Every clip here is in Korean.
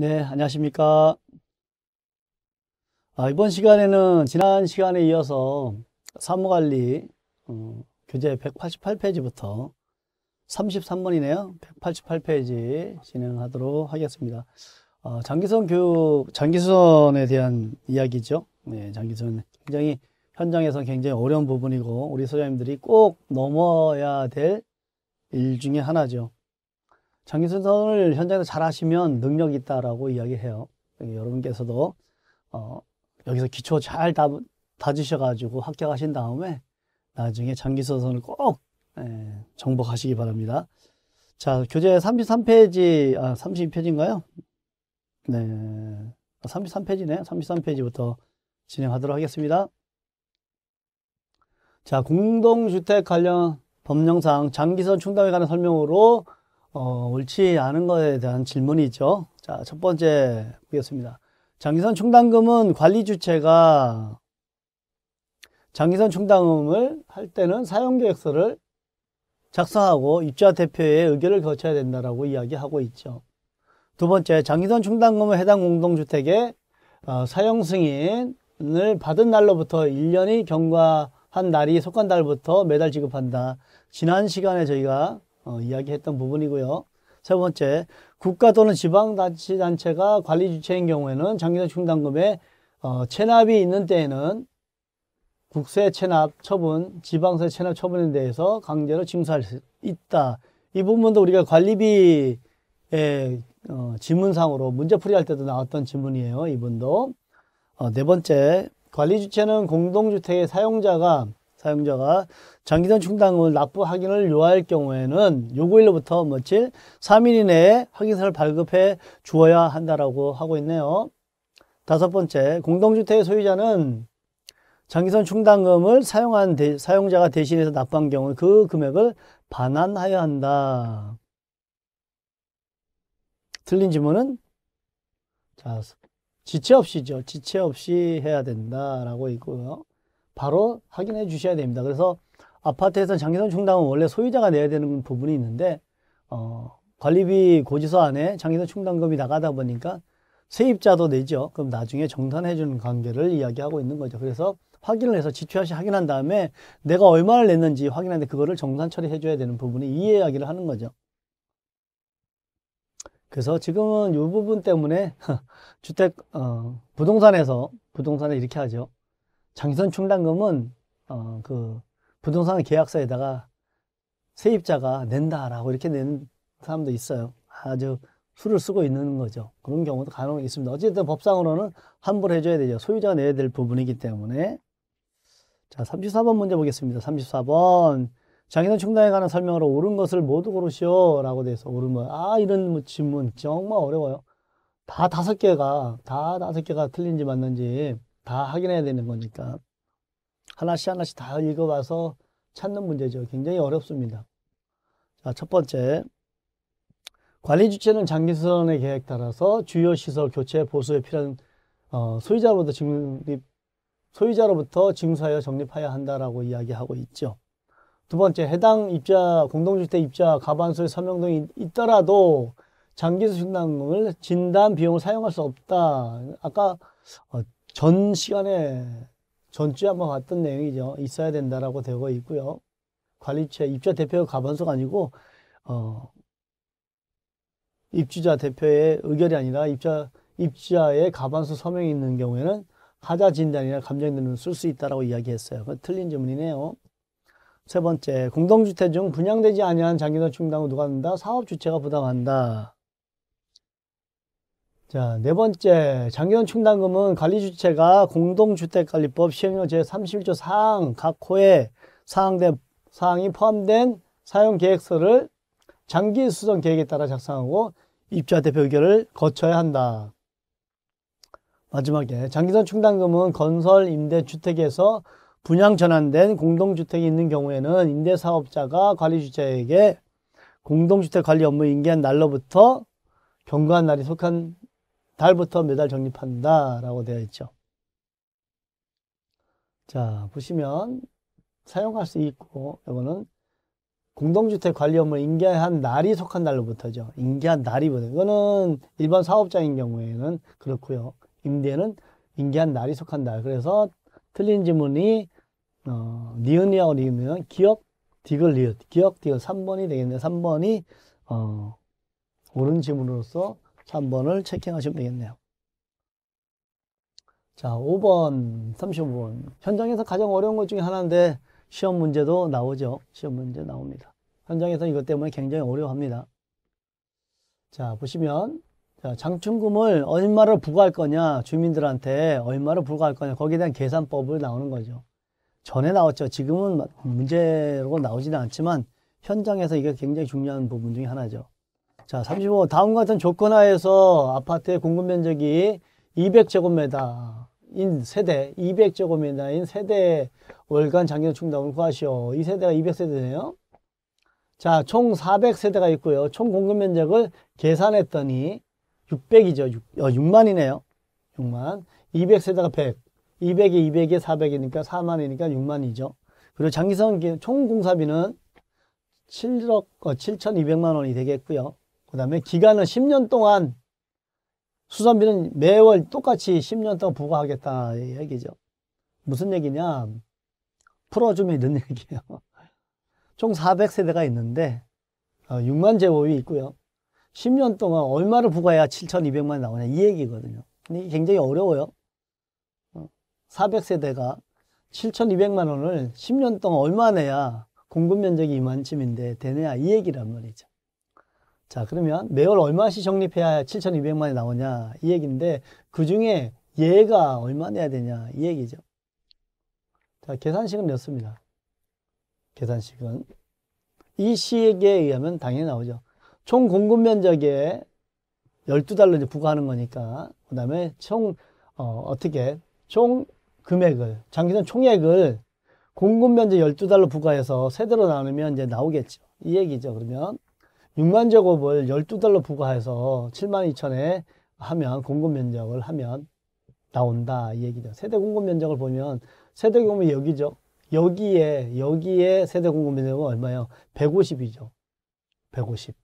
네, 안녕하십니까. 아, 이번 시간에는 지난 시간에 이어서 사무관리 어, 교재 188페이지부터 33번이네요. 188페이지 진행하도록 하겠습니다. 어, 장기선 교육, 장기선에 대한 이야기죠. 네, 장기선 굉장히 현장에서 굉장히 어려운 부분이고 우리 소장님들이 꼭 넘어야 될 일 중에 하나죠. 장기수선을 현장에서 잘 하시면 능력이 있다라고 이야기해요. 여러분께서도 어, 여기서 기초 잘 다, 다지셔가지고 합격하신 다음에 나중에 장기수선을 꼭 예, 정복하시기 바랍니다. 자, 교재 33페이지, 아, 32페이지인가요? 네. 33페이지네. 33페이지부터 진행하도록 하겠습니다. 자, 공동주택 관련 법령상 장기선 충당에 관한 설명으로 어, 옳지 않은 것에 대한 질문이죠. 자, 첫 번째 보겠습니다. 장기선 충당금은 관리 주체가 장기선 충당금을 할 때는 사용 계획서를 작성하고 입주자 대표의 의결을 거쳐야 된다라고 이야기하고 있죠. 두 번째, 장기선 충당금은 해당 공동주택의 어, 사용 승인을 받은 날로부터 1년이 경과한 날이 속한 달부터 매달 지급한다. 지난 시간에 저희가 어, 이야기했던 부분이고요. 세 번째, 국가 또는 지방자치단체가 관리 주체인 경우에는 장기적 충당금에 어, 체납이 있는 때에는 국세 체납 처분, 지방세 체납 처분에 대해서 강제로 징수할 수 있다. 이 부분도 우리가 관리비의 어, 지문상으로 문제풀이 할 때도 나왔던 지문이에요. 이분도. 어, 네 번째, 관리 주체는 공동주택의 사용자가 사용자가 장기전 충당금을 납부 확인을 요할 경우에는 요구일로부터 며칠 3일 이내에 확인서를 발급해 주어야 한다라고 하고 있네요. 다섯 번째, 공동주택의 소유자는 장기선 충당금을 사용한 대, 사용자가 대신해서 납부한 경우 그 금액을 반환하여야 한다. 틀린 지문은 자, 지체 없이죠. 지체 없이 해야 된다라고 있고요. 바로 확인해 주셔야 됩니다. 그래서 아파트에서 장기선 충당은 원래 소유자가 내야 되는 부분이 있는데 어, 관리비 고지서 안에 장기선 충당금이 나가다 보니까 세입자도 내죠. 그럼 나중에 정산해 주는 관계를 이야기하고 있는 거죠. 그래서 확인을 해서 지출시 하 확인한 다음에 내가 얼마를 냈는지 확인하는데 그거를 정산 처리해 줘야 되는 부분이 이 이야기를 하는 거죠. 그래서 지금은 이 부분 때문에 주택 어, 부동산에서 부동산에 이렇게 하죠. 장기선 충당금은 어, 그 부동산 계약서에다가 세입자가 낸다라고 이렇게 낸 사람도 있어요. 아주 수를 쓰고 있는 거죠. 그런 경우도 가능 있습니다. 어쨌든 법상으로는 환불해 줘야 되죠. 소유자가 내야 될 부분이기 때문에. 자, 34번 문제 보겠습니다. 34번. 장기인 충당에 관한 설명으로 옳은 것을 모두 고르시오. 라고 돼서 옳은 것. 아, 이런 질문 정말 어려워요. 다 다섯 개가, 다 다섯 개가 틀린지 맞는지 다 확인해야 되는 거니까 하나씩 하나씩 다 읽어봐서 찾는 문제죠. 굉장히 어렵습니다. 자, 첫 번째. 관리 주체는 장기선의 수 계획 따라서 주요 시설 교체 보수에 필요한 어, 소유자로부터 증립 소유자로부터 징수하여 적립하여 한다라고 이야기하고 있죠. 두 번째, 해당 입자 공동주택 입자 가반수의 서명 등이 있더라도 장기수 신당을 진단 비용을 사용할 수 없다. 아까 어, 전 시간에 전주에 한번 봤던 내용이죠. 있어야 된다라고 되고 있고요. 관리처 입자 주 대표 가가반수가 아니고 어, 입주자 대표의 의결이 아니라 입자 입자의 가반수 서명이 있는 경우에는 하자 진단이나 감정 등을 쓸수 있다라고 이야기했어요. 그 틀린 질문이네요. 세 번째, 공동주택 중 분양되지 아니한 장기단 충당을 누가 한다? 사업 주체가 부담한다. 자, 네 번째, 장기론 충당금은 관리주체가 공동주택관리법 시행령 제31조 사항 각 호에 사항된, 사항이 포함된 사용계획서를 장기 수정 계획에 따라 작성하고 입주자 대표 의결을 거쳐야 한다. 마지막에 장기선 충당금은 건설 임대 주택에서 분양 전환된 공동주택이 있는 경우에는 임대사업자가 관리주체에게 공동주택 관리 업무 인계한 날로부터 경과한 날이 속한 달부터 매달 적립한다 라고 되어 있죠. 자 보시면 사용할 수 있고 이거는 공동주택 관리 업무를 인계한 날이 속한 달로부터죠. 인계한 날이부터. 이거는 일반 사업자인 경우에는 그렇고요. 임대는 인계한 날이 속한 날. 그래서 틀린 지문이 어, 니은이하고 니은은 기억 디귿 리읒 기억 디귿 3번이 되겠네요. 3번이 어, 옳은 지문으로서 3번을 체킹하시면 되겠네요. 자, 5번, 35번. 현장에서 가장 어려운 것 중에 하나인데 시험 문제도 나오죠. 시험 문제 나옵니다. 현장에서 이것 때문에 굉장히 어려워합니다. 자, 보시면 자, 장충금을 얼마를 부과할 거냐, 주민들한테 얼마를 부과할 거냐, 거기에 대한 계산법을 나오는 거죠. 전에 나왔죠. 지금은 문제로 나오지는 않지만 현장에서 이게 굉장히 중요한 부분 중에 하나죠. 자, 35. 다음 같은 조건 하에서 아파트의 공급 면적이 200제곱미터인 세대, 200제곱미터인 세대 월간 장기적 충당을 구하시오. 이 세대가 200세대네요. 자, 총 400세대가 있고요. 총 공급 면적을 계산했더니 600이죠. 6, 어, 6만이네요. 6만. 200세대가 100. 200에 200에 400이니까 4만이니까 6만이죠. 그리고 장기성 총 공사비는 7억 어, 7,200만 원이 되겠고요. 그 다음에 기간은 10년 동안 수산비는 매월 똑같이 10년 동안 부과하겠다 얘기죠. 무슨 얘기냐? 풀어주면 이런 얘기예요. 총 400세대가 있는데 6만 어, 제곱이 있고요. 10년 동안 얼마를 부과해야 7,200만 원 나오냐 이 얘기거든요. 근데 굉장히 어려워요. 400세대가 어, 7,200만 원을 10년 동안 얼마 내야 공급 면적이 이만쯤인데 되느냐 이 얘기란 말이죠. 자, 그러면 매월 얼마씩 적립해야 7,200만 이 나오냐 이 얘기인데 그 중에 얘가 얼마 내야 되냐 이 얘기죠. 자, 계산식은 넣습니다. 계산식은 이 시액에 의하면 당연히 나오죠. 총 공급 면적에 12달러 이제 부과하는 거니까 그다음에 총 어, 어떻게 총 금액을 장기전 총액을 공급 면적 12달러 부과해서 세대로 나누면 이제 나오겠죠. 이 얘기죠. 그러면 6만 제곱을 12달러 부과해서 7만 2천에 하면 공급 면적을 하면 나온다 이 얘기죠. 세대 공급 면적을 보면 세대 공급이 여기죠. 여기에 여기에 세대 공급 면적은 얼마예요? 150이죠. 150.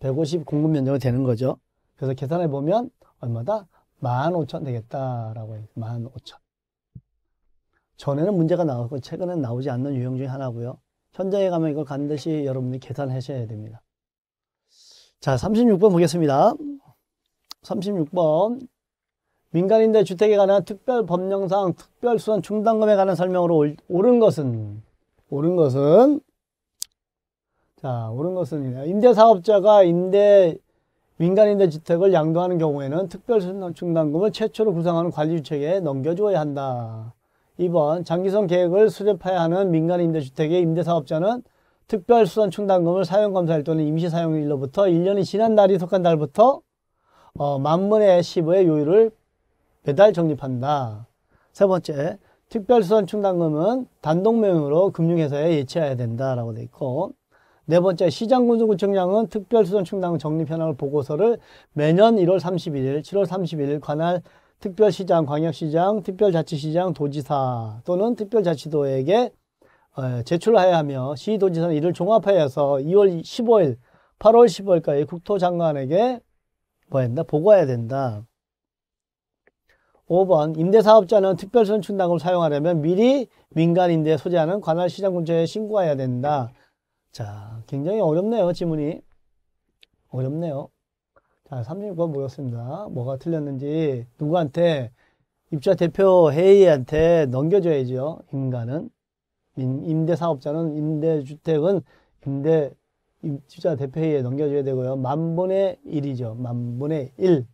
150 공급 면적이 되는 거죠. 그래서 계산해 보면 얼마다? 15,000 되겠다라고 해요. 15,000. 전에는 문제가 나왔고 최근에는 나오지 않는 유형 중에 하나고요. 현장에 가면 이걸 반드시 여러분이 계산하셔야 됩니다. 자, 36번 보겠습니다. 36번 민간인 대 주택에 관한 특별 법령상 특별 수선 충당금에 관한 설명으로 옳은 것은 옳은 것은 자, 옳은 것은 임대 사업자가 임대 민간인대 주택을 양도하는 경우에는 특별 수선 충당금을 최초로 구상하는 관리 주체에 넘겨주어야 한다. 2번 장기성 계획을 수립해야 하는 민간 임대주택의 임대사업자는 특별수선충당금을 사용감사일 또는 임시사용일로부터 1년이 지난 날이 속한 달부터 어, 만문의 15의 요율을 매달 적립한다. 세 번째, 특별수선충당금은 단독명으로 금융회사에 예치해야 된다라고 돼 있고 네 번째, 시장군수구청장은 특별수선충당금 적립 현황 을 보고서를 매년 1월 31일, 7월 31일 관할 특별시장, 광역시장, 특별자치시장, 도지사 또는 특별자치도에게 어, 제출하여야 하며 시도지사는 이를 종합하여서 2월 15일, 8월 15일까지 국토장관에게 뭐 했나? 보고해야 된다. 5번 임대사업자는 특별선출당을 사용하려면 미리 민간임대 소재하는 관할 시장 근처에 신고해야 된다. 자, 굉장히 어렵네요. 지문이 어렵네요. 자, 36번 보였습니다 뭐가 틀렸는지 누구한테 입자 대표 회의한테 넘겨줘야죠. 인간은 임대사업자는 임대주택은 임대 입주자 대표회의에 넘겨줘야 되고요. 만분의 1이죠. 만분의 1.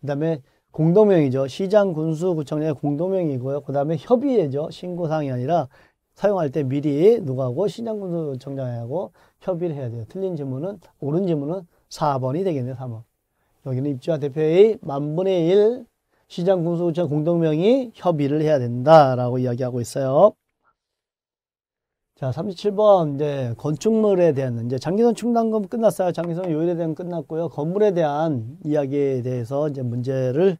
그 다음에 공동명이죠. 시장, 군수, 구청장의 공동명이고요. 그 다음에 협의회죠. 신고사항이 아니라 사용할 때 미리 누가하고 시장, 군수, 구청장하고 협의를 해야 돼요. 틀린 질문은, 옳은 질문은 4번이 되겠네요. 3번. 여기는 입주한 대표의 만분의 일 시장 공소구청 공동명의 협의를 해야 된다라고 이야기하고 있어요. 자, 37번 이제 건축물에 대한 이제 장기선 충당금 끝났어요. 장기선 요일에 대한 끝났고요. 건물에 대한 이야기에 대해서 이제 문제를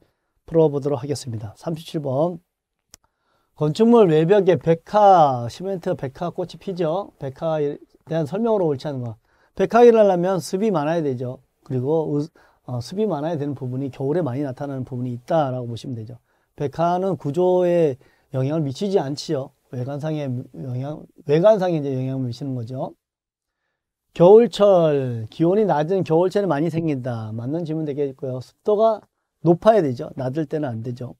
풀어보도록 하겠습니다. 37번 건축물 외벽에 백화, 시멘트 백화 꽃이 피죠. 백화에 대한 설명으로 옳지 않은 거. 백화를 하려면 습이 많아야 되죠. 그리고 어, 습이 많아야 되는 부분이 겨울에 많이 나타나는 부분이 있다라고 보시면 되죠. 백화는 구조에 영향을 미치지 않지요. 외관상에 영향, 외관상에 이제 영향을 미치는 거죠. 겨울철, 기온이 낮은 겨울철에 많이 생긴다. 맞는 질문 되겠고요. 습도가 높아야 되죠. 낮을 때는 안 되죠.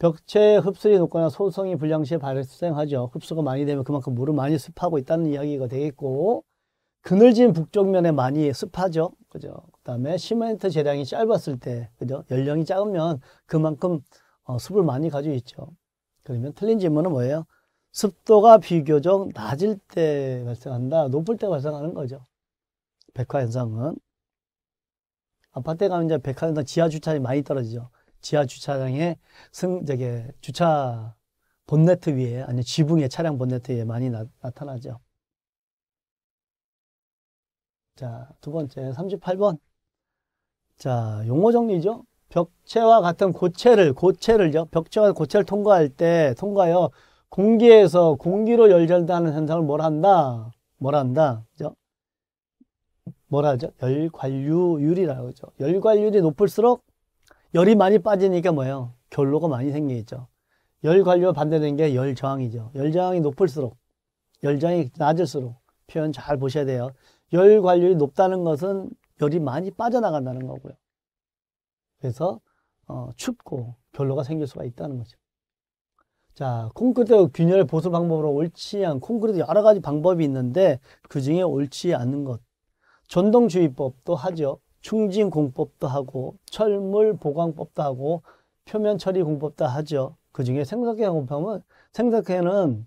벽체 흡수이 높거나 소성이 불량 시에 발생하죠. 흡수가 많이 되면 그만큼 물을 많이 습하고 있다는 이야기가 되겠고, 그늘진 북쪽면에 많이 습하죠. 그죠. 그다음에 시멘트 재량이 짧았을 때 그죠? 연령이 작으면 그만큼 어, 습을 많이 가지고 있죠. 그러면 틀린 질문은 뭐예요? 습도가 비교적 낮을 때 발생한다. 높을 때 발생하는 거죠. 백화 현상은 아파트에 가면 이제 백화 현상 지하 주차장이 많이 떨어지죠. 지하 주차장에 승 저게 주차 본네트 위에 아니 면 지붕에 차량 본네트 위에 많이 나, 타나죠 자, 두 번째 38번. 자, 용어 정리죠. 벽체와 같은 고체를, 고체를요. 벽체와 고체를 통과할 때, 통과하여 공기에서 공기로 열전하는 현상을 뭘 한다? 뭘 한다? 그죠? 뭐라 하죠? 열관류율이라고 그죠열관율이 높을수록 열이 많이 빠지니까 뭐예요? 결로가 많이 생기겠죠. 열관류와 반대된게 열저항이죠. 열저항이 높을수록, 열저항이 낮을수록 표현 잘 보셔야 돼요. 열관률이 높다는 것은 열이 많이 빠져나간다는 거고요. 그래서 어, 춥고 결로가 생길 수가 있다는 거죠. 자, 콘크리트 균열 보수 방법으로 옳지 않, 콘크리트 여러 가지 방법이 있는데 그 중에 옳지 않은 것. 전동주의법도 하죠. 충진공법도 하고, 철물 보강법도 하고, 표면 처리 공법도 하죠. 그 중에 생석해 공법은, 생석회는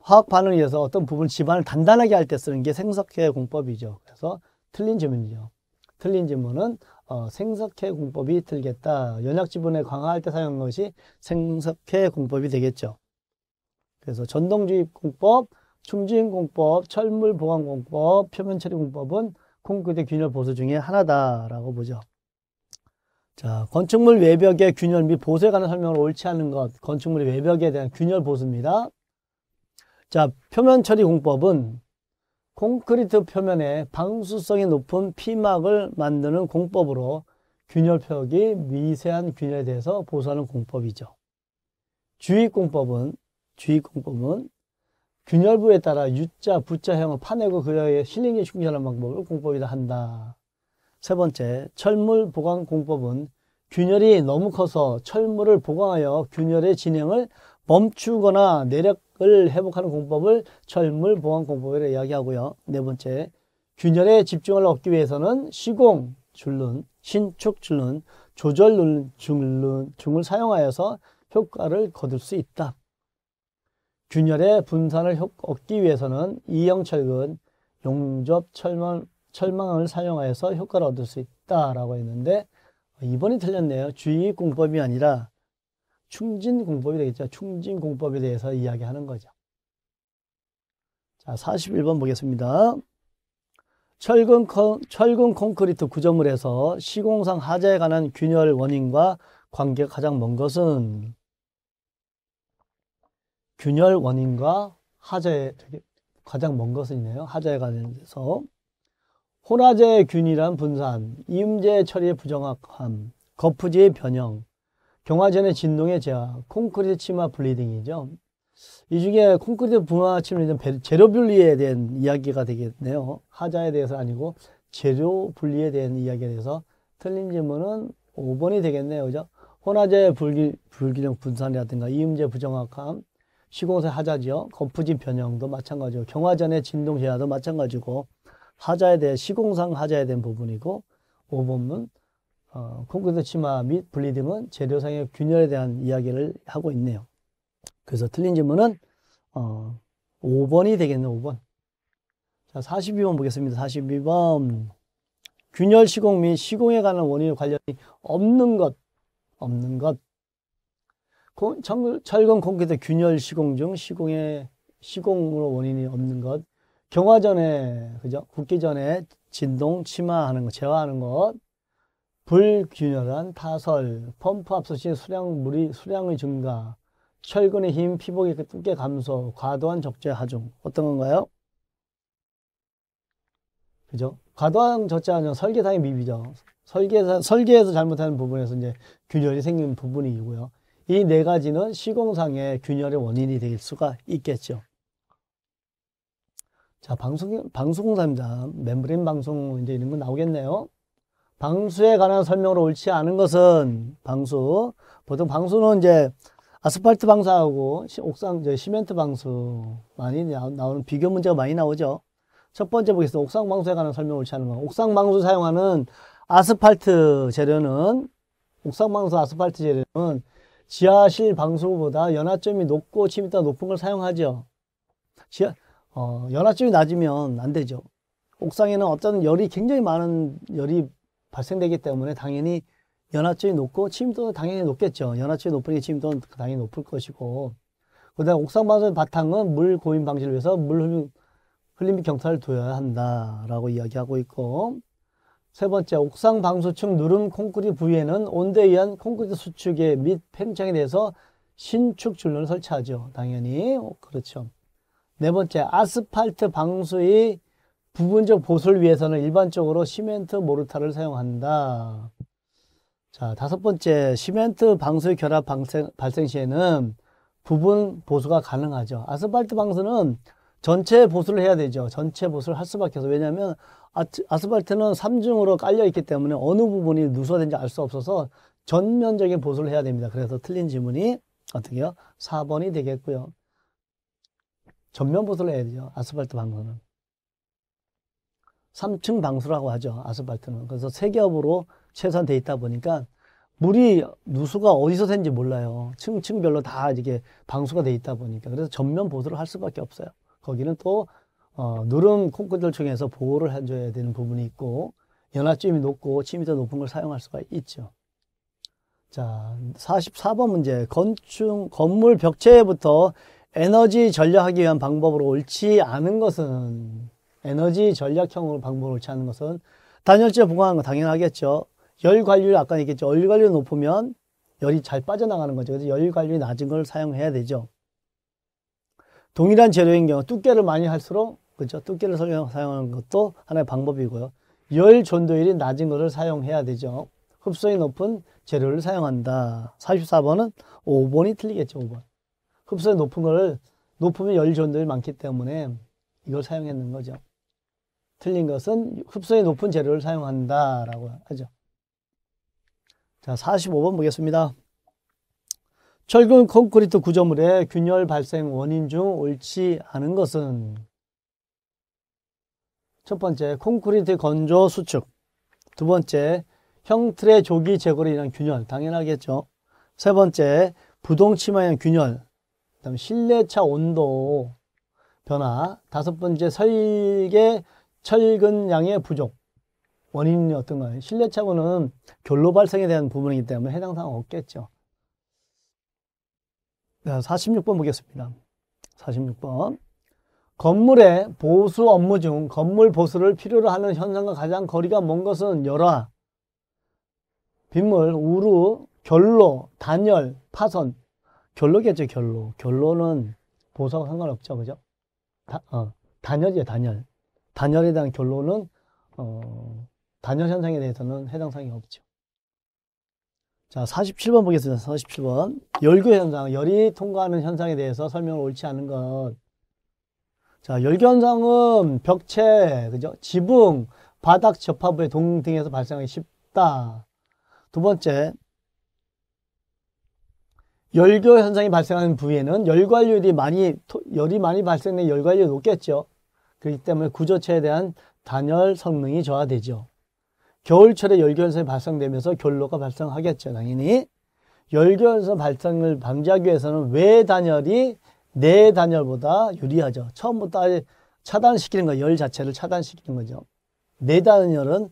화학 반응에 의해서 어떤 부분 집안을 단단하게 할 때 쓰는 게생석회 공법이죠. 그래서 틀린 지문이죠. 틀린 지문은 어, 생석해 공법이 틀겠다. 연약 지분을 강화할 때 사용한 것이 생석해 공법이 되겠죠. 그래서 전동주입 공법, 춤주인 공법, 철물 보강 공법, 표면 처리 공법은 콘크리트 균열 보수 중에 하나다라고 보죠. 자, 건축물 외벽의 균열 및 보수에 관한 설명을 옳지 않은 것, 건축물의 외벽에 대한 균열 보수입니다. 자, 표면 처리 공법은 콘크리트 표면에 방수성이 높은 피막을 만드는 공법으로 균열벽이 미세한 균열에 대해서 보수하는 공법이죠. 주입공법은 주입공법은 균열부에 따라 U자, V자형을 파내고 그에 실링이 충전하는 방법을 공법이라 한다. 세 번째, 철물 보강 공법은 균열이 너무 커서 철물을 보강하여 균열의 진행을 멈추거나 내력을 회복하는 공법을 철물 보완 공법이라 이야기하고요. 네 번째, 균열에 집중을 얻기 위해서는 시공 줄눈, 신축 줄눈, 조절 눈, 중눈 중을 사용하여서 효과를 거둘 수 있다. 균열의 분산을 얻기 위해서는 이형철근, 용접 철망, 철망을 사용하여서 효과를 얻을 수 있다라고 했는데 어, 이번이 틀렸네요. 주의 공법이 아니라 충진공법이 되겠죠. 충진공법에 대해서 이야기하는 거죠. 자, 41번 보겠습니다. 철근, 콘, 철근 콘크리트 구조물 에서 시공상 하자에 관한 균열 원인과 관계가 가장 먼 것은 균열 원인과 하자에 가장 먼 것은이네요. 하자에 관해서 혼화제의 균일한 분산, 이음제 처리의 부정확함, 거푸지의 변형, 경화전의 진동의 제약, 콘크리트 치마 블리딩이죠. 이 중에 콘크리트 분화 침입은 재료 분리에 대한 이야기가 되겠네요. 하자에 대해서 아니고 재료 분리에 대한 이야기에 대해서 틀린 질문은 5번이 되겠네요. 그죠? 혼화의 불기, 불균형 분산이라든가 이음재 부정확함, 시공사 하자지요. 거푸진 변형도 마찬가지고 경화전의 진동 제약도 마찬가지고 하자에 대해 시공상 하자에 대한 부분이고 5번은 어, 콘크리트 치마 및블리됨은 재료상의 균열에 대한 이야기를 하고 있네요. 그래서 틀린 질문은 어, 5번이 되겠네요. 5번. 자, 42번 보겠습니다. 42번. 균열 시공 및 시공에 관한 원인에 관련이 없는 것. 없는 것. 철근 콘크리트 균열 시공 중 시공에 시공으로 원인이 없는 것. 경화 전에 그죠? 굳기 전에 진동, 침하하는 것, 재화하는 것. 불균열한 타설, 펌프 압수 신 수량물이 수량의 증가, 철근의 힘, 피복의 두께 감소, 과도한 적재 하중 어떤 건가요? 그죠? 과도한 적재 하중 설계상의 미비죠. 설계사, 설계에서 잘못하는 부분에서 이제 균열이 생긴 부분이고요. 이 네 가지는 시공상의 균열의 원인이 될 수가 있겠죠. 자, 방송, 방송사입니다. 멤브린 방송 이제 이런 거 나오겠네요. 방수에 관한 설명으로 옳지 않은 것은 방수 보통 방수는 이제 아스팔트 방수하고 옥상 시멘트 방수 많이 나오는 비교 문제가 많이 나오죠. 첫 번째 보겠습니다. 옥상 방수에 관한 설명 옳지 않은 것. 옥상 방수 사용하는 아스팔트 재료는 옥상 방수 아스팔트 재료는 지하실 방수보다 연화점이 높고 침입도 높은 걸 사용하죠. 지하, 어, 연화점이 낮으면 안 되죠. 옥상에는 어떤 열이 굉장히 많은 열이 발생되기 때문에 당연히 연하율이 높고 침입도 당연히 높겠죠. 연화율이 높으니 침도는 당연히 높을 것이고 그다음 옥상 방수 바탕은 물 고인 방지를 위해서 물 흘림, 흘림 경탄을 둬야 한다라고 이야기하고 있고 세 번째 옥상 방수층 누름 콘크리트 부위에는 온도에 의한 콘크리트 수축에 및 팽창에 대해서 신축 줄눈을 설치하죠. 당연히 그렇죠. 네 번째 아스팔트 방수의 부분적 보수를 위해서는 일반적으로 시멘트 모르타를 사용한다. 자, 다섯 번째, 시멘트 방수 의 결합 발생, 발생 시에는 부분 보수가 가능하죠. 아스팔트 방수는 전체 보수를 해야 되죠. 전체 보수를 할 수밖에 없어. 왜냐하면 아스팔트는 3중으로 깔려 있기 때문에 어느 부분이 누수된지 알 수 없어서 전면적인 보수를 해야 됩니다. 그래서 틀린 지문이 어떻게요? 4번이 되겠고요. 전면 보수를 해야 되죠. 아스팔트 방수는. 3층 방수라고 하죠. 아스팔트는. 그래서 세겹으로 최소한돼 있다 보니까 물이 누수가 어디서 샌지 몰라요. 층층별로 다 이게 방수가 돼 있다 보니까 그래서 전면 보수를 할 수밖에 없어요. 거기는 또 어, 누름 콘크리트총에서 보호를 해줘야 되는 부분이 있고 연합점이 높고 침이 더 높은 걸 사용할 수가 있죠. 자, 44번 문제. 건축, 건물 벽체부터 에너지 전략하기 위한 방법으로 옳지 않은 것은 에너지 전략형으로 방법을 취하는 것은 단열재 보강하는 건 당연하겠죠. 열 관리를 아까 얘기했죠. 열 관리를 높으면 열이 잘 빠져나가는 거죠. 그래서 열 관리 낮은 걸 사용해야 되죠. 동일한 재료인 경우 두께를 많이 할수록 그죠 두께를 사용하는 것도 하나의 방법이고요. 열 전도율이 낮은 것을 사용해야 되죠. 흡수이 높은 재료를 사용한다. 44번은 5번이 틀리겠죠. 5번. 흡수이 높은 거를 높으면 열 전도율이 많기 때문에 이걸 사용했는 거죠. 틀린 것은 흡수에 높은 재료를 사용한다라고 하죠. 자, 45번 보겠습니다. 철근 콘크리트 구조물의 균열 발생 원인 중 옳지 않은 것은 첫 번째, 콘크리트 건조 수축. 두 번째, 형틀의 조기 제거로 인한 균열. 당연하겠죠. 세 번째, 부동 치마형 균열. 그다음 실내차 온도 변화. 다섯 번째, 설계 철근 양의 부족 원인이 어떤가요? 실내차고는 결로 발생에 대한 부분이기 때문에 해당 사항 없겠죠. 네, 46번 보겠습니다. 46번. 건물의 보수 업무 중 건물 보수를 필요로 하는 현상과 가장 거리가 먼 것은 열화, 빗물, 우루, 결로, 단열, 파손. 결로겠죠, 결로. 결로는 보수하고 상관없죠, 그죠? 다, 어, 단열이에요, 단열. 단열에 대한 결론은 어, 단열 현상에 대해서는 해당 사항이 없죠. 자, 47번 보겠습니다. 47번. 열교 현상, 열이 통과하는 현상에 대해서 설명을 옳지 않은 것. 자, 열교 현상은 벽체, 그죠? 지붕, 바닥 접합부의 동 등에서 발생하기 쉽다. 두 번째. 열교 현상이 발생하는 부위에는 열관류들이 많이, 열이 많이 발생된 열관류가 높겠죠. 그렇기 때문에 구조체에 대한 단열 성능이 저하되죠. 겨울철에 열교현상이 발생되면서 결로가 발생하겠죠. 당연히 열교현상 발생을 방지하기 위해서는 외 단열이 내 단열보다 유리하죠. 처음부터 아예 차단시키는 거, 예요열 자체를 차단시키는 거죠. 내 단열은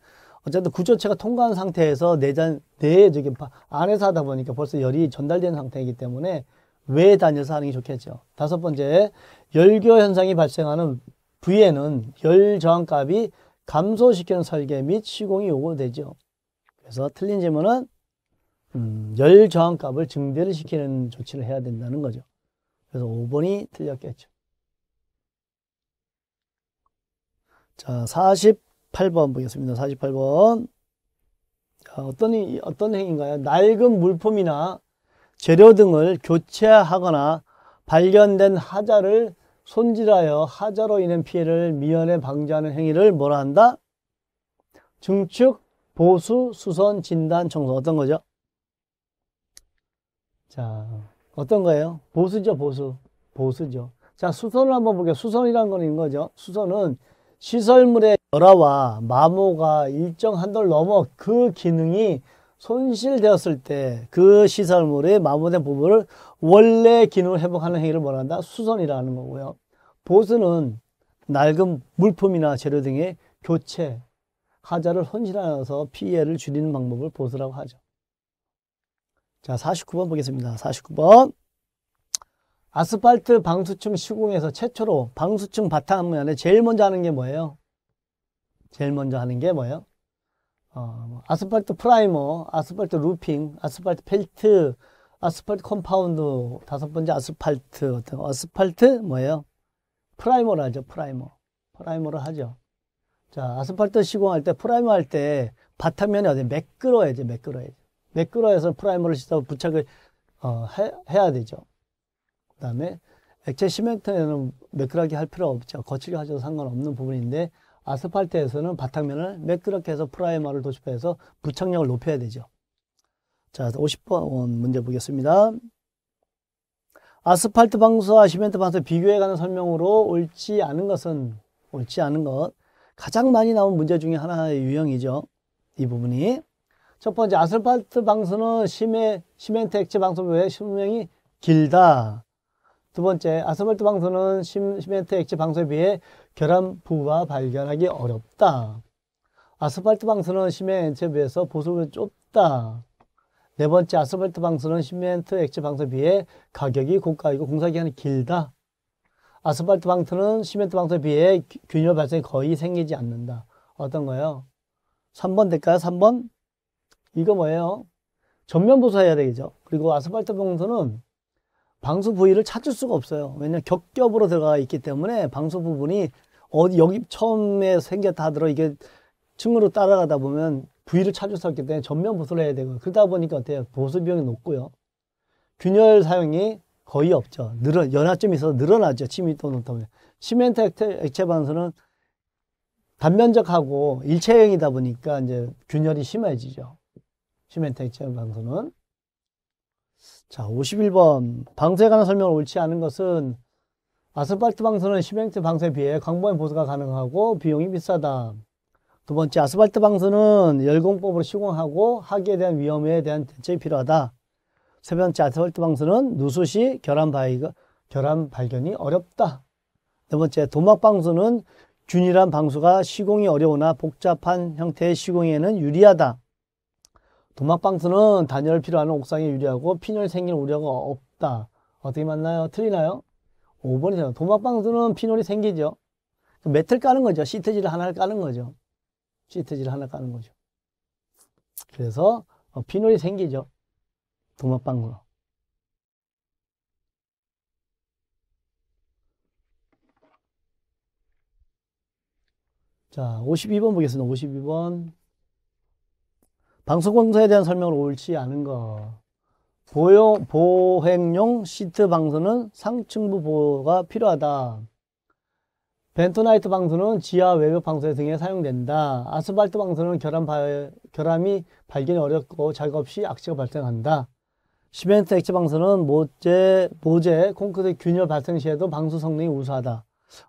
어쨌든 구조체가 통과한 상태에서 내단 내 저기 안에서 하다 보니까 벌써 열이 전달된 상태이기 때문에 외 단열에서 하는 게 좋겠죠. 다섯 번째 열교 현상이 발생하는 V에는 열 저항값이 감소시키는 설계 및 시공이 요구되죠. 그래서 틀린 질문은 음, 열 저항값을 증대를 시키는 조치를 해야 된다는 거죠. 그래서 5번이 틀렸겠죠. 자, 48번 보겠습니다. 48번. 자, 어떤, 어떤 행위인가요? 낡은 물품이나 재료 등을 교체하거나 발견된 하자를 손질하여 하자로 인한 피해를 미연에 방지하는 행위를 뭐라 한다? 증축, 보수, 수선, 진단, 청소 어떤 거죠? 자, 어떤 거예요? 보수죠, 보수. 보수죠. 자, 수선을 한번 볼게요. 수선이란 건 거죠. 수선은 시설물의 열화와 마모가 일정 한도를 넘어 그 기능이 손실되었을 때 그 시설물의 마모된 부분을 원래 기능을 회복하는 행위를 뭐한다? 라 수선이라는 거고요. 보수는 낡은 물품이나 재료 등의 교체, 하자를 손실하여서 피해를 줄이는 방법을 보수라고 하죠. 자, 49번 보겠습니다. 49번. 아스팔트 방수층 시공에서 최초로 방수층 바탕면에 제일 먼저 하는 게 뭐예요? 제일 먼저 하는 게 뭐예요? 어, 뭐 아스팔트 프라이머, 아스팔트 루핑, 아스팔트 펠트, 아스팔트 컴파운드, 다섯 번째 아스팔트, 어떤 아스팔트 뭐예요? 프라이머를 하죠, 프라이머. 프라이머를 하죠. 자, 아스팔트 시공할 때, 프라이머 할 때, 바탕면이 어디 매끄러워야지, 매끄러워야지. 매끄러워서 프라이머를 씻어 부착을, 어, 해, 해야 되죠. 그 다음에, 액체 시멘트에는 매끄럽게 할 필요 없죠. 거칠게 하셔도 상관없는 부분인데, 아스팔트에서는 바탕면을 매끄럽게 해서 프라이머를 도입해서 부착력을 높여야 되죠. 자, 50번 문제 보겠습니다. 아스팔트 방수와 시멘트 방수 비교에 관한 설명으로 옳지 않은 것은 옳지 않은 것 가장 많이 나온 문제 중에 하나의 유형이죠. 이 부분이 첫 번째 아스팔트 방수는 심해 시멘트 액체 방수 외에 수명이 길다. 두 번째, 아스팔트 방수는 시멘트 액체 방수에 비해 결함 부가 발견하기 어렵다. 아스팔트 방수는 시멘트에 비해서 보습이 좁다. 네 번째, 아스팔트 방수는 시멘트 액체 방수에 비해 가격이 고가이고 공사기간이 길다. 아스팔트 방수는 시멘트 방수에 비해 균열 발생이 거의 생기지 않는다. 어떤 거예요? 3번 될까요? 3번? 이거 뭐예요? 전면 보수해야 되겠죠. 그리고 아스팔트 방수는 방수 부위를 찾을 수가 없어요. 왜냐면 겹겹으로 들어가 있기 때문에 방수 부분이 어디 여기 처음에 생겼다 하더라 도 이게 층으로 따라가다 보면 부위를 찾을 수 없기 때문에 전면 보수를 해야 되고 그러다 보니까 어때요? 보수 비용이 높고요. 균열 사용이 거의 없죠. 늘어 연화점이 있어서 늘어나죠. 침입도 높다 보면 시멘트 액체 방수는 단면적하고 일체형이다 보니까 이제 균열이 심해지죠. 시멘트 액체 방수는 자, 51번. 방수에 관한 설명을 옳지 않은 것은 아스팔트 방수는 시멘트 방수에 비해 광범위 보수가 가능하고 비용이 비싸다. 두 번째, 아스팔트 방수는 열공법으로 시공하고 하기에 대한 위험에 대한 대책이 필요하다. 세 번째, 아스팔트 방수는 누수 시 결함, 발이, 결함 발견이 어렵다. 네 번째, 도막 방수는 균일한 방수가 시공이 어려우나 복잡한 형태의 시공에는 유리하다. 도막방스는 단열 필요하는 옥상에 유리하고 핀열 생길 우려가 없다. 어떻게 맞나요? 틀리나요? 5번이세요도막방스는 핀홀이 생기죠. 매트를 까는 거죠. 시트지를 하나를 까는 거죠. 시트지를 하나 까는 거죠. 그래서 어, 핀홀이 생기죠. 도막방으로 자, 52번 보겠습니다. 52번. 방수공사에 대한 설명을 옳지 않은 거. 보용, 보행용 시트 방수는 상층부 보호가 필요하다. 벤토나이트 방수는 지하 외벽 방수 등에 사용된다. 아스팔트 방수는 결함 발, 결함이 발견이 어렵고 작업 없이 악취가 발생한다. 시멘트 액체 방수는 모재, 모재, 콘크리트 균열 발생 시에도 방수 성능이 우수하다.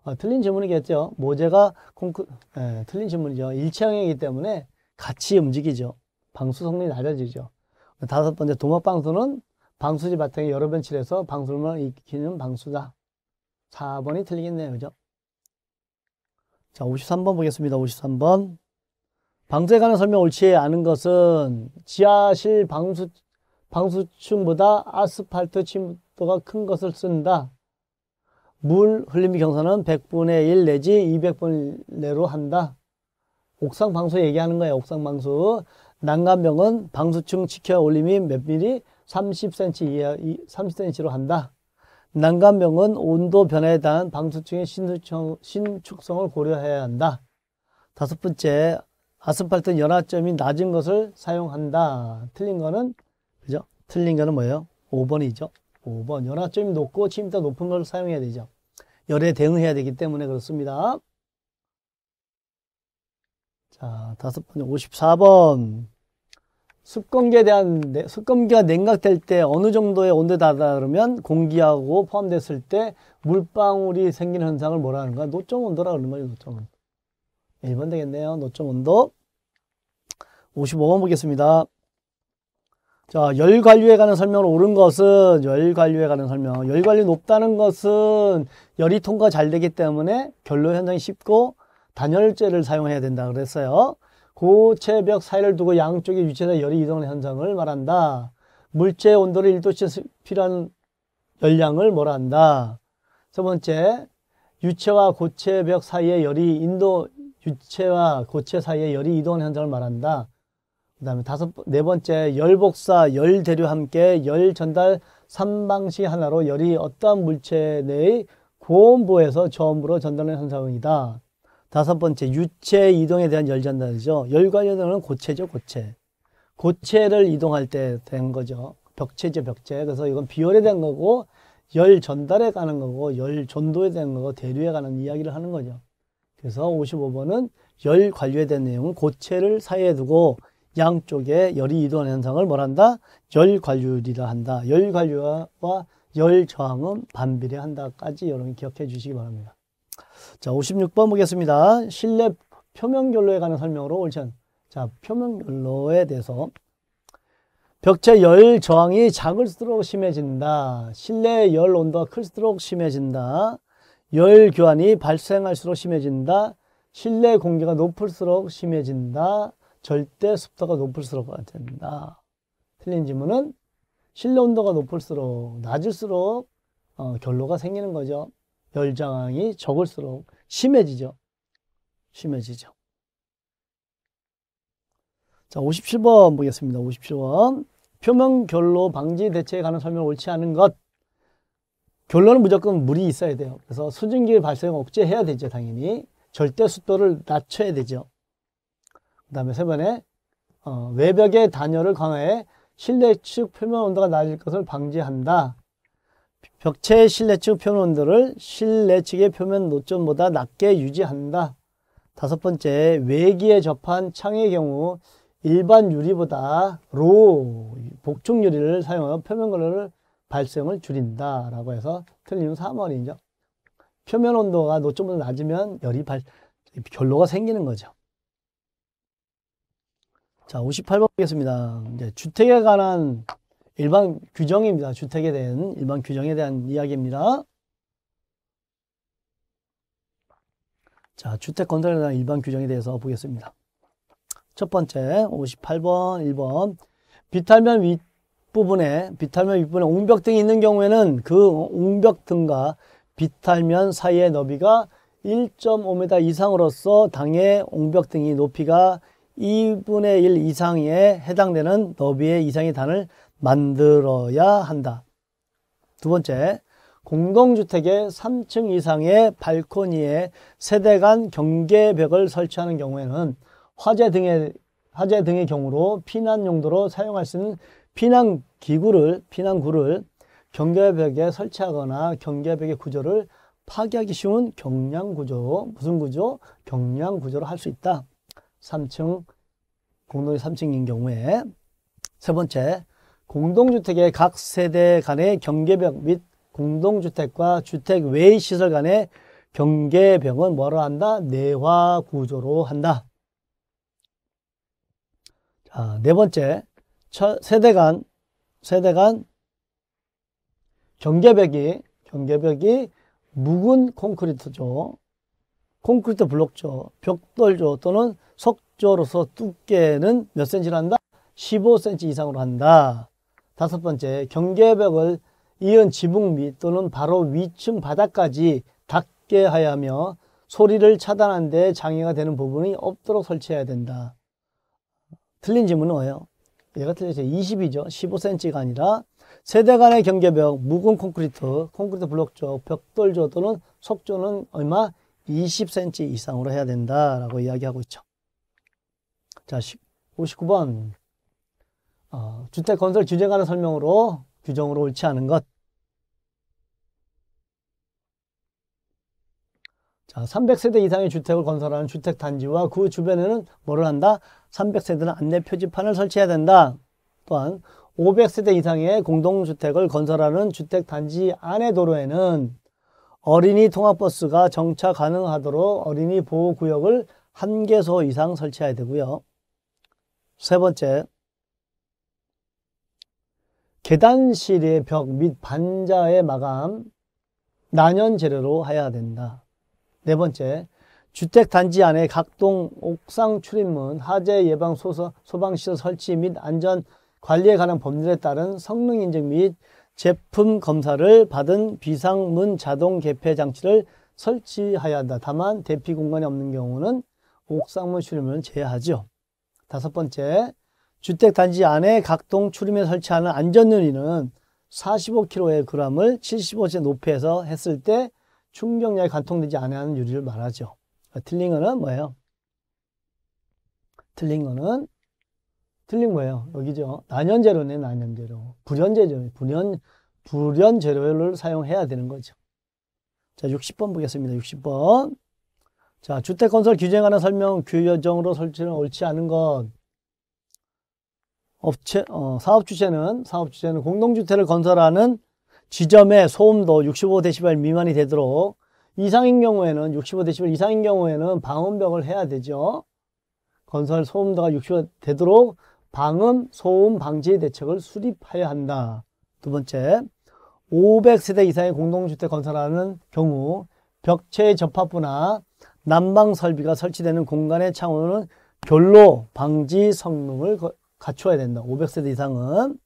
아, 틀린 질문이겠죠. 모재가 콘크, 에, 틀린 질문이죠. 일체형이기 때문에 같이 움직이죠. 방수 성능이 낮아지죠. 다섯 번째 도막 방수는 방수지 바탕에 여러 번 칠해서 방수만 익히는 방수다. 4번이 틀리겠네요. 그죠? 자, 53번 보겠습니다. 53번. 방수에 관한 설명 옳지 않은 것은 지하실 방수, 방수층보다 아스팔트 침도가 큰 것을 쓴다. 물 흘림 경사는 100분의 1 내지 200분 내로 한다. 옥상 방수 얘기하는 거예요. 옥상 방수. 난간병은 방수층 치켜 올림이 몇 미리 30cm 이하 30cm로 한다. 난간병은 온도 변화에 대한 방수층의 신축성을 고려해야 한다. 다섯 번째, 아스팔트 연화점이 낮은 것을 사용한다. 틀린 거는 그죠? 틀린 거는 뭐예요? 5번이죠. 5번. 연화점이 높고 침입도 높은 걸 사용해야 되죠. 열에 대응해야 되기 때문에 그렇습니다. 자, 아, 다섯 번째 54번. 습검기에 대한 습검기가 냉각될 때 어느 정도의 온도에 다다르면 공기하고 포함됐을 때 물방울이 생기는 현상을 뭐라 하는가? 노점 온도라 그러는 거죠, 노점 온도. 1번 되겠네요. 노점 온도. 55번 보겠습니다. 자, 열 관리에 관한 설명을 옳은 것은 열 관리에 관한 설명. 열 관리 높다는 것은 열이 통과 잘 되기 때문에 결론 현상이 쉽고 단열재를 사용해야 된다 그랬어요. 고체벽 사이를 두고 양쪽에 유체나 열이 이동하는 현상을 말한다. 물체 온도를 1도씩 필요한 열량을 뭐한다세 번째, 유체와 고체벽 사이의 열이 인도 유체와 고체 사이의 열이 이동하는 현상을 말한다. 그 다음에 다섯 네 번째 열복사 열대류 와 함께 열 전달 삼방식 하나로 열이 어떠한 물체 내의 고온부에서 저음으로 전달하는 현상이다. 다섯 번째, 유체 이동에 대한 열전단이죠. 열관련은 고체죠, 고체. 고체를 이동할 때 된 거죠. 벽체죠, 벽체. 그래서 이건 비열에 대한 거고, 열 전달에 가는 거고, 열 전도에 대한 거고, 대류에 가는 이야기를 하는 거죠. 그래서 55번은 열 관류에 대한 내용은 고체를 사이에 두고, 양쪽에 열이 이동하는 현상을 뭐란다? 열 관류리라 한다. 열 관류와 열 저항은 반비례한다까지 여러분 기억해 주시기 바랍니다. 자, 56번 보겠습니다. 실내 표면결로에 관한 설명으로 올천. 자, 표면결로에 대해서 벽체 열 저항이 작을수록 심해진다. 실내 열 온도가 클수록 심해진다. 열 교환이 발생할수록 심해진다. 실내 공기가 높을수록 심해진다. 절대 습도가 높을수록 된다. 틀린 지문은 실내 온도가 높을수록 낮을수록 어, 결로가 생기는 거죠. 열장이 적을수록 심해지죠. 심해지죠. 자, 57번 보겠습니다. 57번. 표명 결로 방지 대체에 관한 설명 옳지 않은 것. 결론은 무조건 물이 있어야 돼요. 그래서 수증기 발생 억제해야 되죠, 당연히. 절대 습도를 낮춰야 되죠. 그 다음에 세 번에 어, 외벽의 단열을 강화해 실내 측 표면 온도가 낮을 것을 방지한다. 벽체의 실내측 표면온도를 실내측의 표면 노점보다 낮게 유지한다. 다섯 번째, 외기에 접한 창의 경우 일반 유리보다 로 복층 유리를 사용하여 표면 걸러를 발생을 줄인다 라고 해서 틀린 3번이죠. 표면 온도가 노점보다 낮으면 열이 발, 결로가 생기는 거죠. 자, 58번 보겠습니다. 이제 주택에 관한 일반 규정입니다. 주택에 대한 일반 규정에 대한 이야기입니다. 자, 주택 건설에 대한 일반 규정에 대해서 보겠습니다. 첫 번째, 58번, 1번. 비탈면 윗부분에, 비탈면 윗부분에 옹벽 등이 있는 경우에는 그 옹벽 등과 비탈면 사이의 너비가 1.5m 이상으로서 당의 옹벽 등이 높이가 2분의 1 이상에 해당되는 너비의 이상의 단을 만들어야 한다. 두 번째, 공동주택의 3층 이상의 발코니에 세대 간 경계벽을 설치하는 경우에는 화재 등의, 화재 등의 경우로 피난 용도로 사용할 수 있는 피난 기구를, 피난구를 경계벽에 설치하거나 경계벽의 구조를 파괴하기 쉬운 경량 구조, 무슨 구조? 경량 구조로 할 수 있다. 3층, 공동의 3층인 경우에. 세 번째, 공동주택의 각 세대 간의 경계벽 및 공동주택과 주택 외의 시설 간의 경계병은 뭐로 한다? 내화 구조로 한다. 자, 네 번째. 세대 간, 세대 간 경계벽이, 경계벽이 묵은 콘크리트죠. 콘크리트 블록죠 벽돌조 또는 석조로서 두께는 몇 cm로 한다? 15cm 이상으로 한다. 다섯 번째, 경계벽을 이은 지붕 밑 또는 바로 위층 바닥까지 닿게 하야 하며 소리를 차단하는데 장애가 되는 부분이 없도록 설치해야 된다. 틀린 질문은 뭐예요? 얘가 틀렸죠. 20이죠. 15cm가 아니라 세대 간의 경계벽, 묵은 콘크리트, 콘크리트 블록 쪽, 벽돌조 또는 속조는 얼마? 20cm 이상으로 해야 된다라고 이야기하고 있죠. 자, 59번. 어, 주택 건설 규제 관한 설명으로 규정으로 옳지 않은 것. 자, 300세대 이상의 주택을 건설하는 주택 단지와 그 주변에는 뭐를 한다? 300세대는 안내 표지판을 설치해야 된다. 또한 500세대 이상의 공동주택을 건설하는 주택 단지 안의 도로에는 어린이 통합버스가 정차 가능하도록 어린이 보호구역을 한 개소 이상 설치해야 되고요. 세 번째, 계단실의 벽 및 반자의 마감 난연 재료로 해야 된다. 네 번째, 주택단지 안에 각동 옥상 출입문, 화재 예방 소서, 소방시설 설치 및 안전 관리에 관한 법률에 따른 성능 인증 및 제품 검사를 받은 비상문 자동 개폐 장치를 설치해야 한다. 다만 대피 공간이 없는 경우는 옥상문 출입문을 제외하죠. 다섯 번째, 주택단지 안에 각동 출입에 설치하는 안전유리는 45kg의 그람을 75cm 높이에서 했을 때 충격량이 관통되지 않는 유리를 말하죠. 틀린 거는 뭐예요? 틀린 거는 틀린 거예요. 여기죠. 난연재료네, 난연재료. 불연재료, 불연, 불연재료를 사용해야 되는 거죠. 자, 60번 보겠습니다. 60번. 자, 주택건설 규제에 관한 설명 규정으로 설치는 옳지 않은 것. 업체 어, 사업 주체는 사업 주체는 공동주택을 건설하는 지점의 소음도 65데시벨 미만이 되도록 이상인 경우에는 65데시벨 이상인 경우에는 방음벽을 해야 되죠. 건설 소음도가 60 되도록 방음 소음 방지 대책을 수립해야 한다. 두 번째, 500세대 이상의 공동주택 건설하는 경우 벽체 접합부나 난방 설비가 설치되는 공간의 창호는 결로 방지 성능을 갖춰야 된다. 500세대 이상은.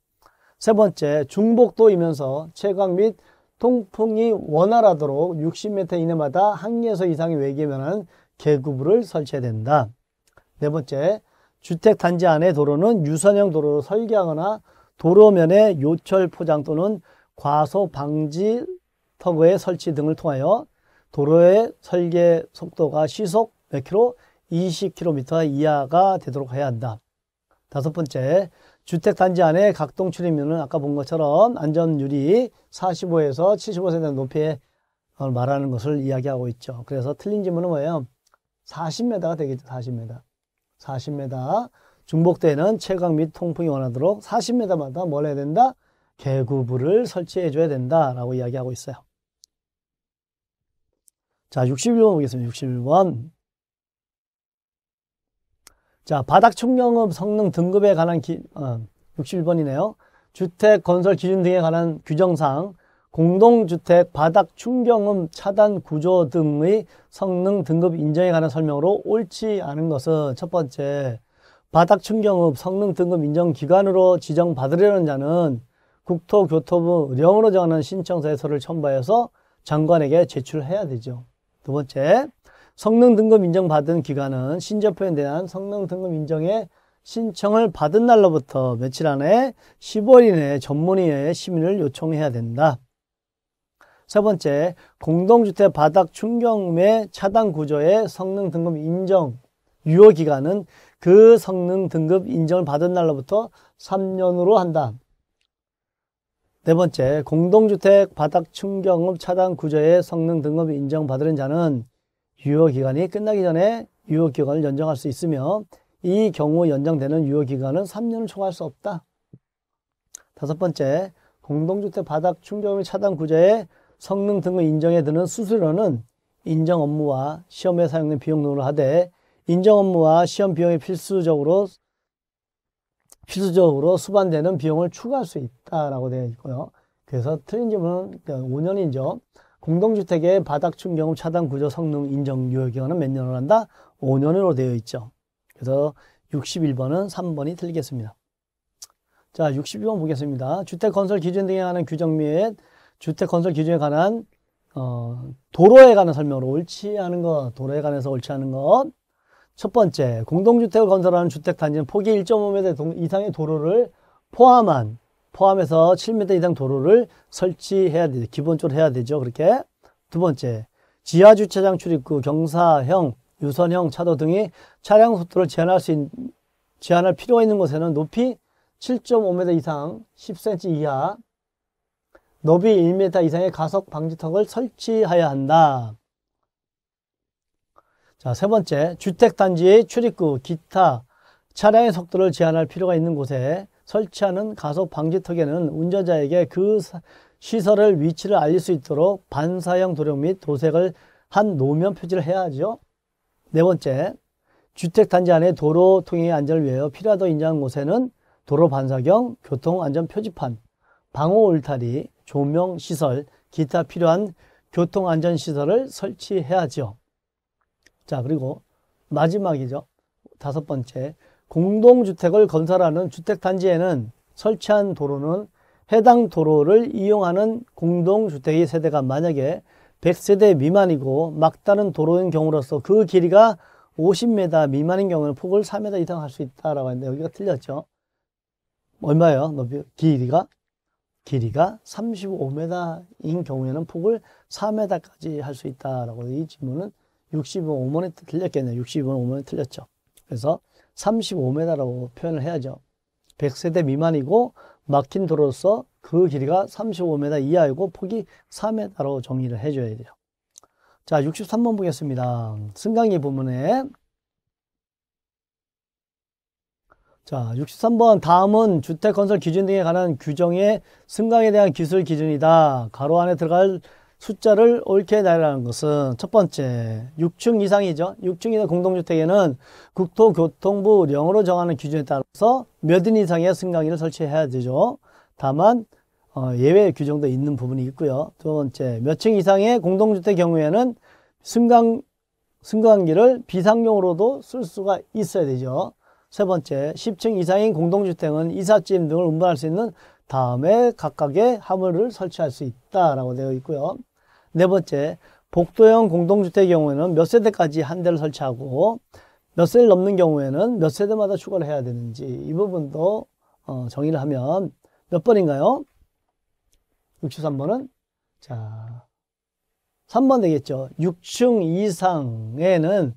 세 번째, 중복도이면서 채광 및 통풍이 원활하도록 60m 이내마다 한개에서 이상의 외계면한 계구부를 설치해야 된다. 네 번째, 주택단지 안의 도로는 유선형 도로로 설계하거나 도로면에 요철 포장 또는 과소 방지 터그의 설치 등을 통하여 도로의 설계 속도가 시속 몇 킬로? 20km 이하가 되도록 해야 한다. 다섯 번째, 주택단지 안에 각동 출입률은 아까 본 것처럼 안전율이 45에서 75세대 높이에 어, 말하는 것을 이야기하고 있죠. 그래서 틀린 지문은 뭐예요? 40m가 되겠죠. 40m. 40m. 중복대는 채광 및 통풍이 원하도록 40m마다 뭘 해야 된다? 개구부를 설치해 줘야 된다라고 이야기하고 있어요. 자, 61번 보겠습니다. 61번. 자, 바닥 충량업 성능 등급에 관한 기, 어, 61번이네요. 주택 건설 기준 등에 관한 규정상 공동주택 바닥 충경음 차단 구조 등의 성능 등급 인정에 관한 설명으로 옳지 않은 것은 첫 번째, 바닥 충경음 성능 등급 인정 기관으로 지정받으려는 자는 국토교토부 령으로 정하는 신청서에 서를 첨부하여서 장관에게 제출해야 되죠. 두 번째, 성능 등급 인정받은 기간은 신제품에 대한 성능 등급 인정의 신청을 받은 날로부터 며칠 안에 1 5일 이내에 전문의의 심의를 요청해야 된다. 세 번째, 공동주택 바닥 충격음의 차단 구조의 성능 등급 인정 유효 기간은 그 성능 등급 인정을 받은 날로부터 3년으로 한다. 네 번째, 공동주택 바닥 충격음 차단 구조의 성능 등급 인정받은 자는 유효기간이 끝나기 전에 유효기간을 연장할 수 있으며 이 경우 연장되는 유효기간은 3년을 초과할 수 없다. 다섯 번째, 공동주택 바닥 충전물 차단 구제의 성능 등을 인정에 드는 수수료는 인정 업무와 시험에 사용된 비용 등으로 하되 인정 업무와 시험 비용이 필수적으로 필수적으로 수반되는 비용을 추가할 수 있다라고 되어 있고요. 그래서 틀린 점은 5년이죠. 그러니까 공동주택의 바닥 충격 차단 구조 성능 인정 유효기간은 몇 년으로 한다? 5년으로 되어 있죠. 그래서 61번은 3번이 틀리겠습니다. 자, 62번 보겠습니다. 주택건설 기준 등에 관한 규정 및 주택건설 기준에 관한 어, 도로에 관한 설명으로 옳지 않은 것, 도로에 관해서 옳지 않은 것. 첫 번째, 공동주택을 건설하는 주택 단지는 폭이 1.5m 이상의 도로를 포함한 포함해서 7m 이상 도로를 설치해야 되죠. 기본적으로 해야 되죠. 그렇게. 두 번째, 지하 주차장 출입구, 경사형, 유선형 차도 등이 차량 속도를 제한할 수 있, 제한할 필요가 있는 곳에는 높이 7.5m 이상, 10cm 이하, 너비 1m 이상의 가속 방지턱을 설치해야 한다. 자, 세 번째, 주택단지의 출입구, 기타, 차량의 속도를 제한할 필요가 있는 곳에 설치하는 가속 방지턱에는 운전자에게 그 시설을 위치를 알릴 수 있도록 반사형 도료 및 도색을 한 노면 표지를 해야 하죠. 네 번째, 주택단지 안에 도로 통행의 안전을 위하여 필요하도 인정한 곳에는 도로 반사경, 교통안전 표지판, 방호 울타리, 조명 시설, 기타 필요한 교통안전 시설을 설치해야죠. 하 자, 그리고 마지막이죠. 다섯 번째, 공동주택을 건설하는 주택단지에는 설치한 도로는 해당 도로를 이용하는 공동주택의 세대가 만약에 100세대 미만이고 막다른 도로인 경우로서 그 길이가 50m 미만인 경우는 폭을 3 m 이상 할 수 있다라고 했는데 여기가 틀렸죠. 얼마예요? 높이 길이가 길이가 35m인 경우에는 폭을 4m까지 할 수 있다라고 이 질문은 65번에 틀렸겠네요. 65번 5번에 틀렸죠. 그래서 35m라고 표현을 해야죠. 100세대 미만이고 막힌 도로로서 그 길이가 35m 이하이고 폭이 4m로 정의를 해줘야 돼요. 자, 63번 보겠습니다. 승강기 부문에 자, 63번 다음은 주택 건설 기준 등에 관한 규정의 승강에 대한 기술 기준이다. 가로 안에 들어갈 숫자를 옳게 달라는 것은 첫 번째 6층 이상이죠. 6층 이상 공동주택에는 국토교통부령으로 정하는 기준에 따라서 몇 인 이상의 승강기를 설치해야 되죠. 다만 어, 예외 규정도 있는 부분이 있고요. 두 번째 몇 층 이상의 공동주택 경우에는 승강 승강기를 비상용으로도 쓸 수가 있어야 되죠. 세 번째, 10층 이상인 공동주택은 이삿짐 등을 운반할 수 있는 다음에 각각의 화물을 설치할 수 있다라고 되어 있고요. 네 번째, 복도형 공동주택 경우에는 몇 세대까지 한 대를 설치하고 몇 세를 넘는 경우에는 몇 세대마다 추가를 해야 되는지 이 부분도 어, 정의를 하면 몇 번인가요? 63번은 자 3번 되겠죠. 6층 이상에는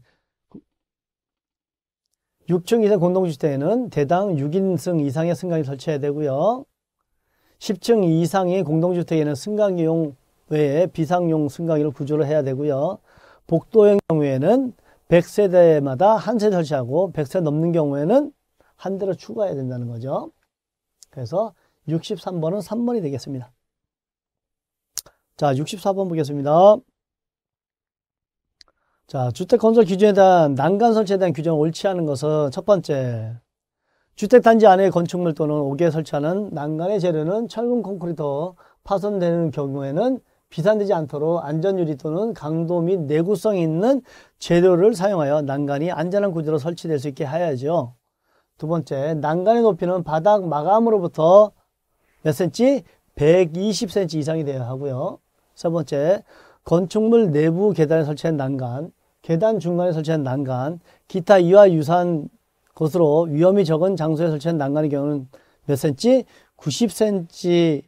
6층 이상 공동주택에는 대당 6인승 이상의 승강이 설치해야 되고요. 10층 이상의 공동주택에는 승강용 기 외에 비상용 승강기를 구조를 해야 되고요. 복도형 경우에는 100세대마다 한세 설치하고 100세 넘는 경우에는 한 대를 추가해야 된다는 거죠. 그래서 63번은 3번이 되겠습니다. 자, 64번 보겠습니다. 자, 주택 건설 기준에 대한 난간 설치에 대한 규정을 옳지 않은 것은 첫 번째, 주택단지 안에 건축물 또는 옥에 설치하는 난간의 재료는 철근 콘크리트 파손되는 경우에는 비산되지 않도록 안전유리 또는 강도 및 내구성 있는 재료를 사용하여 난간이 안전한 구조로 설치될 수 있게 해여야죠두 번째, 난간의 높이는 바닥 마감으로부터 몇 센치? 120cm 이상이 되어야 하고요. 세 번째, 건축물 내부 계단에 설치한 난간, 계단 중간에 설치한 난간, 기타 이와 유사한 것으로 위험이 적은 장소에 설치한 난간의 경우는 몇 센치? 90cm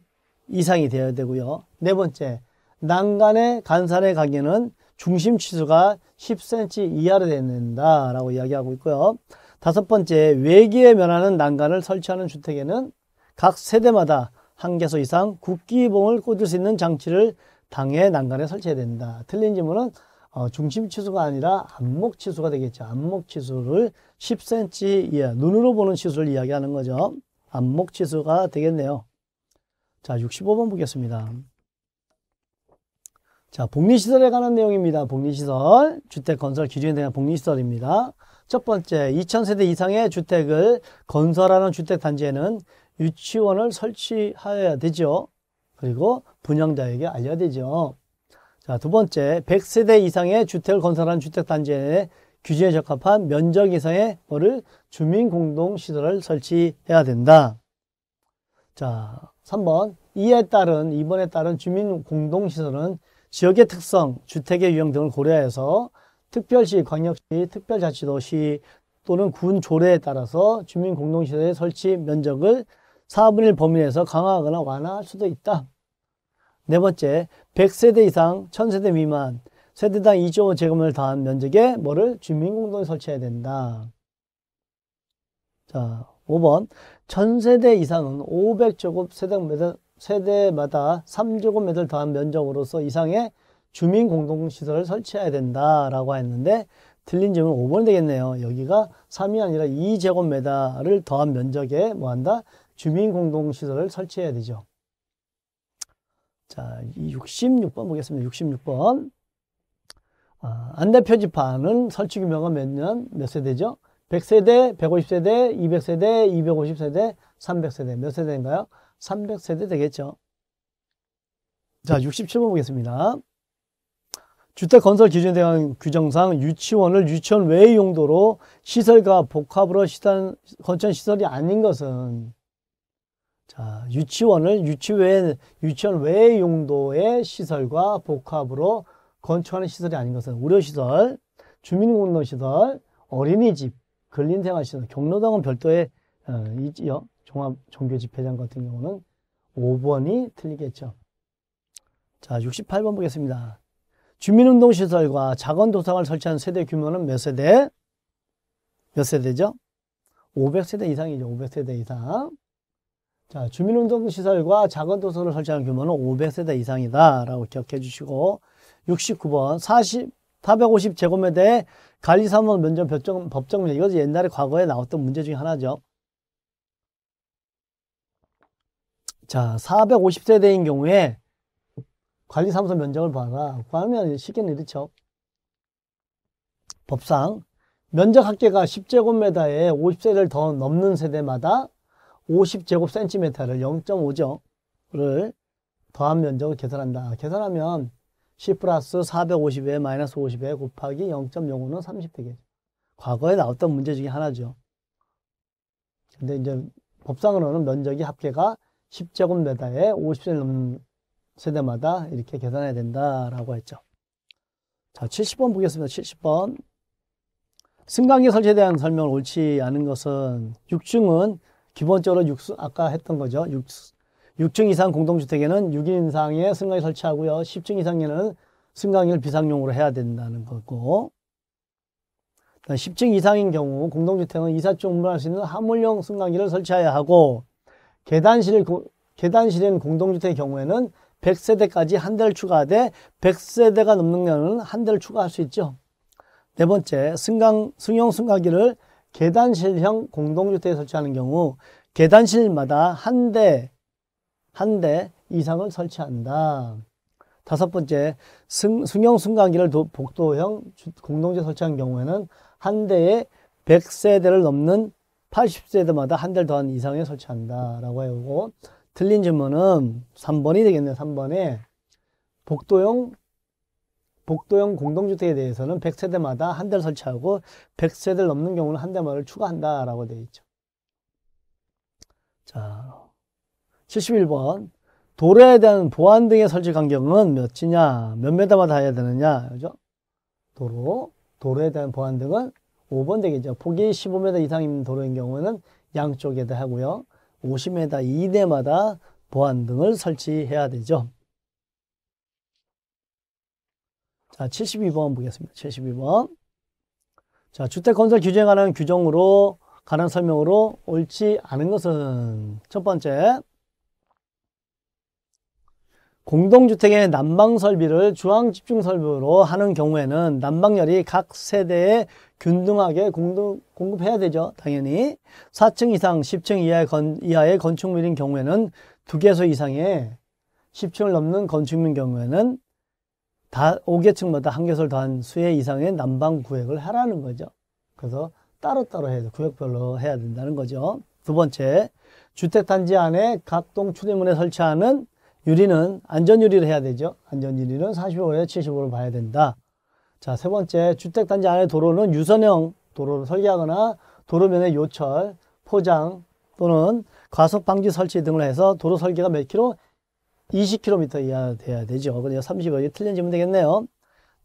이상이 되어야 되고요. 네 번째, 난간에 간산에 가기는 중심 치수가 10cm 이하로 된다 라고 이야기하고 있고요. 다섯 번째, 외기에 면하는 난간을 설치하는 주택에는 각 세대마다 한 개소 이상 국기봉을 꽂을 수 있는 장치를 당해 난간에 설치해야 된다. 틀린 지문은 어, 중심 치수가 아니라 안목 치수가 되겠죠. 안목 치수를 10cm 이하, 눈으로 보는 치수를 이야기하는 거죠. 안목 치수가 되겠네요. 자, 65번 보겠습니다. 자, 복리시설에 관한 내용입니다. 복리시설, 주택건설 기준에 대한 복리시설입니다. 첫 번째, 2000세대 이상의 주택을 건설하는 주택단지에는 유치원을 설치하여야 되죠. 그리고 분양자에게 알려야 되죠. 자, 두 번째, 100세대 이상의 주택을 건설하는 주택단지에 규제에 적합한 면적 이상의 거를 주민공동시설을 설치해야 된다. 자, 3번, 이에 따른, 이번에 따른 주민공동시설은 지역의 특성, 주택의 유형 등을 고려해서 특별시, 광역시, 특별자치도시 또는 군 조례에 따라서 주민공동시설의 설치 면적을 4분의 1 범위 내에서 강화하거나 완화할 수도 있다. 네 번째, 100세대 이상, 1000세대 미만, 세대당 2조 제곱을 더한 면적에 뭐를 주민공동에 설치해야 된다. 자, 5번, 1000세대 이상은 500제곱 세대당 세대마다 3제곱미터를 더한 면적으로서 이상의 주민 공동시설을 설치해야 된다라고 했는데 틀린 점은 5번 되겠네요. 여기가 3이 아니라 2제곱미터를 더한 면적에 뭐한다? 주민 공동시설을 설치해야 되죠. 자, 66번 보겠습니다. 66번. 아, 안내 표지판은 설치 규모가 몇 년, 몇 세대죠? 100세대, 150세대, 200세대, 250세대, 300세대 몇 세대인가요? 300세대 되겠죠. 자, 67번 보겠습니다. 주택건설 기준에 대한 규정상 유치원을 유치원 외의 용도로 시설과 복합으로 시설, 건천시설이 아닌 것은 자, 유치원을 유치 외, 유치원 외의 용도의 시설과 복합으로 건축하는 시설이 아닌 것은 의료시설, 주민공론시설, 어린이집, 근린생활시설, 경로당은 별도의 어, 있지요. 종합 종교 집회장 같은 경우는 5번이 틀리겠죠. 자, 68번 보겠습니다. 주민운동 시설과 작은 도서관을 설치한 세대 규모는 몇 세대? 몇 세대죠? 500세대 이상이죠. 500세대 이상. 자, 주민운동 시설과 작은 도서를 설치하는 규모는 500세대 이상이다. 라고 기억해 주시고, 69번, 40, 450제곱에 대해 관리사무원 면접 법정, 법정, 이것이 옛날에 과거에 나왔던 문제 중에 하나죠. 자, 450세대인 경우에 관리사무소 면적을 봐라. 그러면 쉽게는 이렇죠. 법상 면적 합계가 10제곱미터에 50세대를 더 넘는 세대마다 50제곱센티미터를 0.5조를 더한 면적을 계산한다. 계산하면 10 플러스 450에 마이너스 50에 곱하기 0.05는 30되겠죠. 과거에 나왔던 문제 중에 하나죠. 근데 이제 법상으로는 면적이 합계가 10제곱미터에 50세대 넘는 세대마다 이렇게 계산해야 된다라고 했죠. 자, 70번 보겠습니다. 70번. 승강기 설치에 대한 설명을 옳지 않은 것은 6층은 기본적으로 6, 층 아까 했던 거죠. 6, 6층 이상 공동주택에는 6인 이상의 승강기 설치하고요. 10층 이상에는 승강기를 비상용으로 해야 된다는 거고 10층 이상인 경우 공동주택은 이삿짐 운반할 수 있는 화물용 승강기를 설치해야 하고 계단실, 계단실인 공동주택의 경우에는 100세대까지 한 대를 추가하되 100세대가 넘는 경우는 한 대를 추가할 수 있죠. 네 번째, 승강, 승용 승강기를 계단실형 공동주택에 설치하는 경우 계단실마다 한 대, 한 대 이상을 설치한다. 다섯 번째, 승, 승용 승강기를 도, 복도형 공동주택 설치한 경우에는 한 대에 100세대를 넘는 80세대마다 한 달더한 이상에 설치한다라고 해오고 틀린 질문은 3번이 되겠네요. 3번에 복도형 복도형 공동주택에 대해서는 100세대마다 한 달 설치하고 100세대를 넘는 경우는 한대만를 추가한다라고 되어 있죠. 자, 71번 도로에 대한 보안 등의 설치 간격은 몇이냐, 몇 메다마다 해야 되느냐, 그죠? 도로, 도로에 대한 보안 등은 5번 되겠죠. 폭이 15m 이상인 도로인 경우는 양쪽에다 하고요. 50m 이내마다 보안등을 설치해야 되죠. 자, 72번 보겠습니다. 72번. 자, 주택 건설 규정에 관한 규정으로 관한 설명으로 옳지 않은 것은 첫 번째 공동주택의 난방 설비를 주황 집중 설비로 하는 경우에는 난방열이 각 세대의 균등하게 공급, 공급해야 되죠. 당연히. 4층 이상, 10층 이하의, 건, 이하의 건축물인 경우에는 2개소 이상의 10층을 넘는 건축물인 경우에는 다 5개층마다 한 개소를 더한 수의 이상의 난방 구획을 하라는 거죠. 그래서 따로따로 해야 돼. 구역별로 해야 된다는 거죠. 두 번째, 주택단지 안에 각 동 출입문에 설치하는 유리는 안전유리를 해야 되죠. 안전유리는 45에 7 5를 봐야 된다. 자, 세 번째, 주택단지 안의 도로는 유선형 도로를 설계하거나 도로면의 요철, 포장 또는 과속 방지 설치 등을 해서 도로 설계가 몇 킬로? 20km 이하 돼야 되죠. 그래서 3 0이 틀린 지문 되겠네요.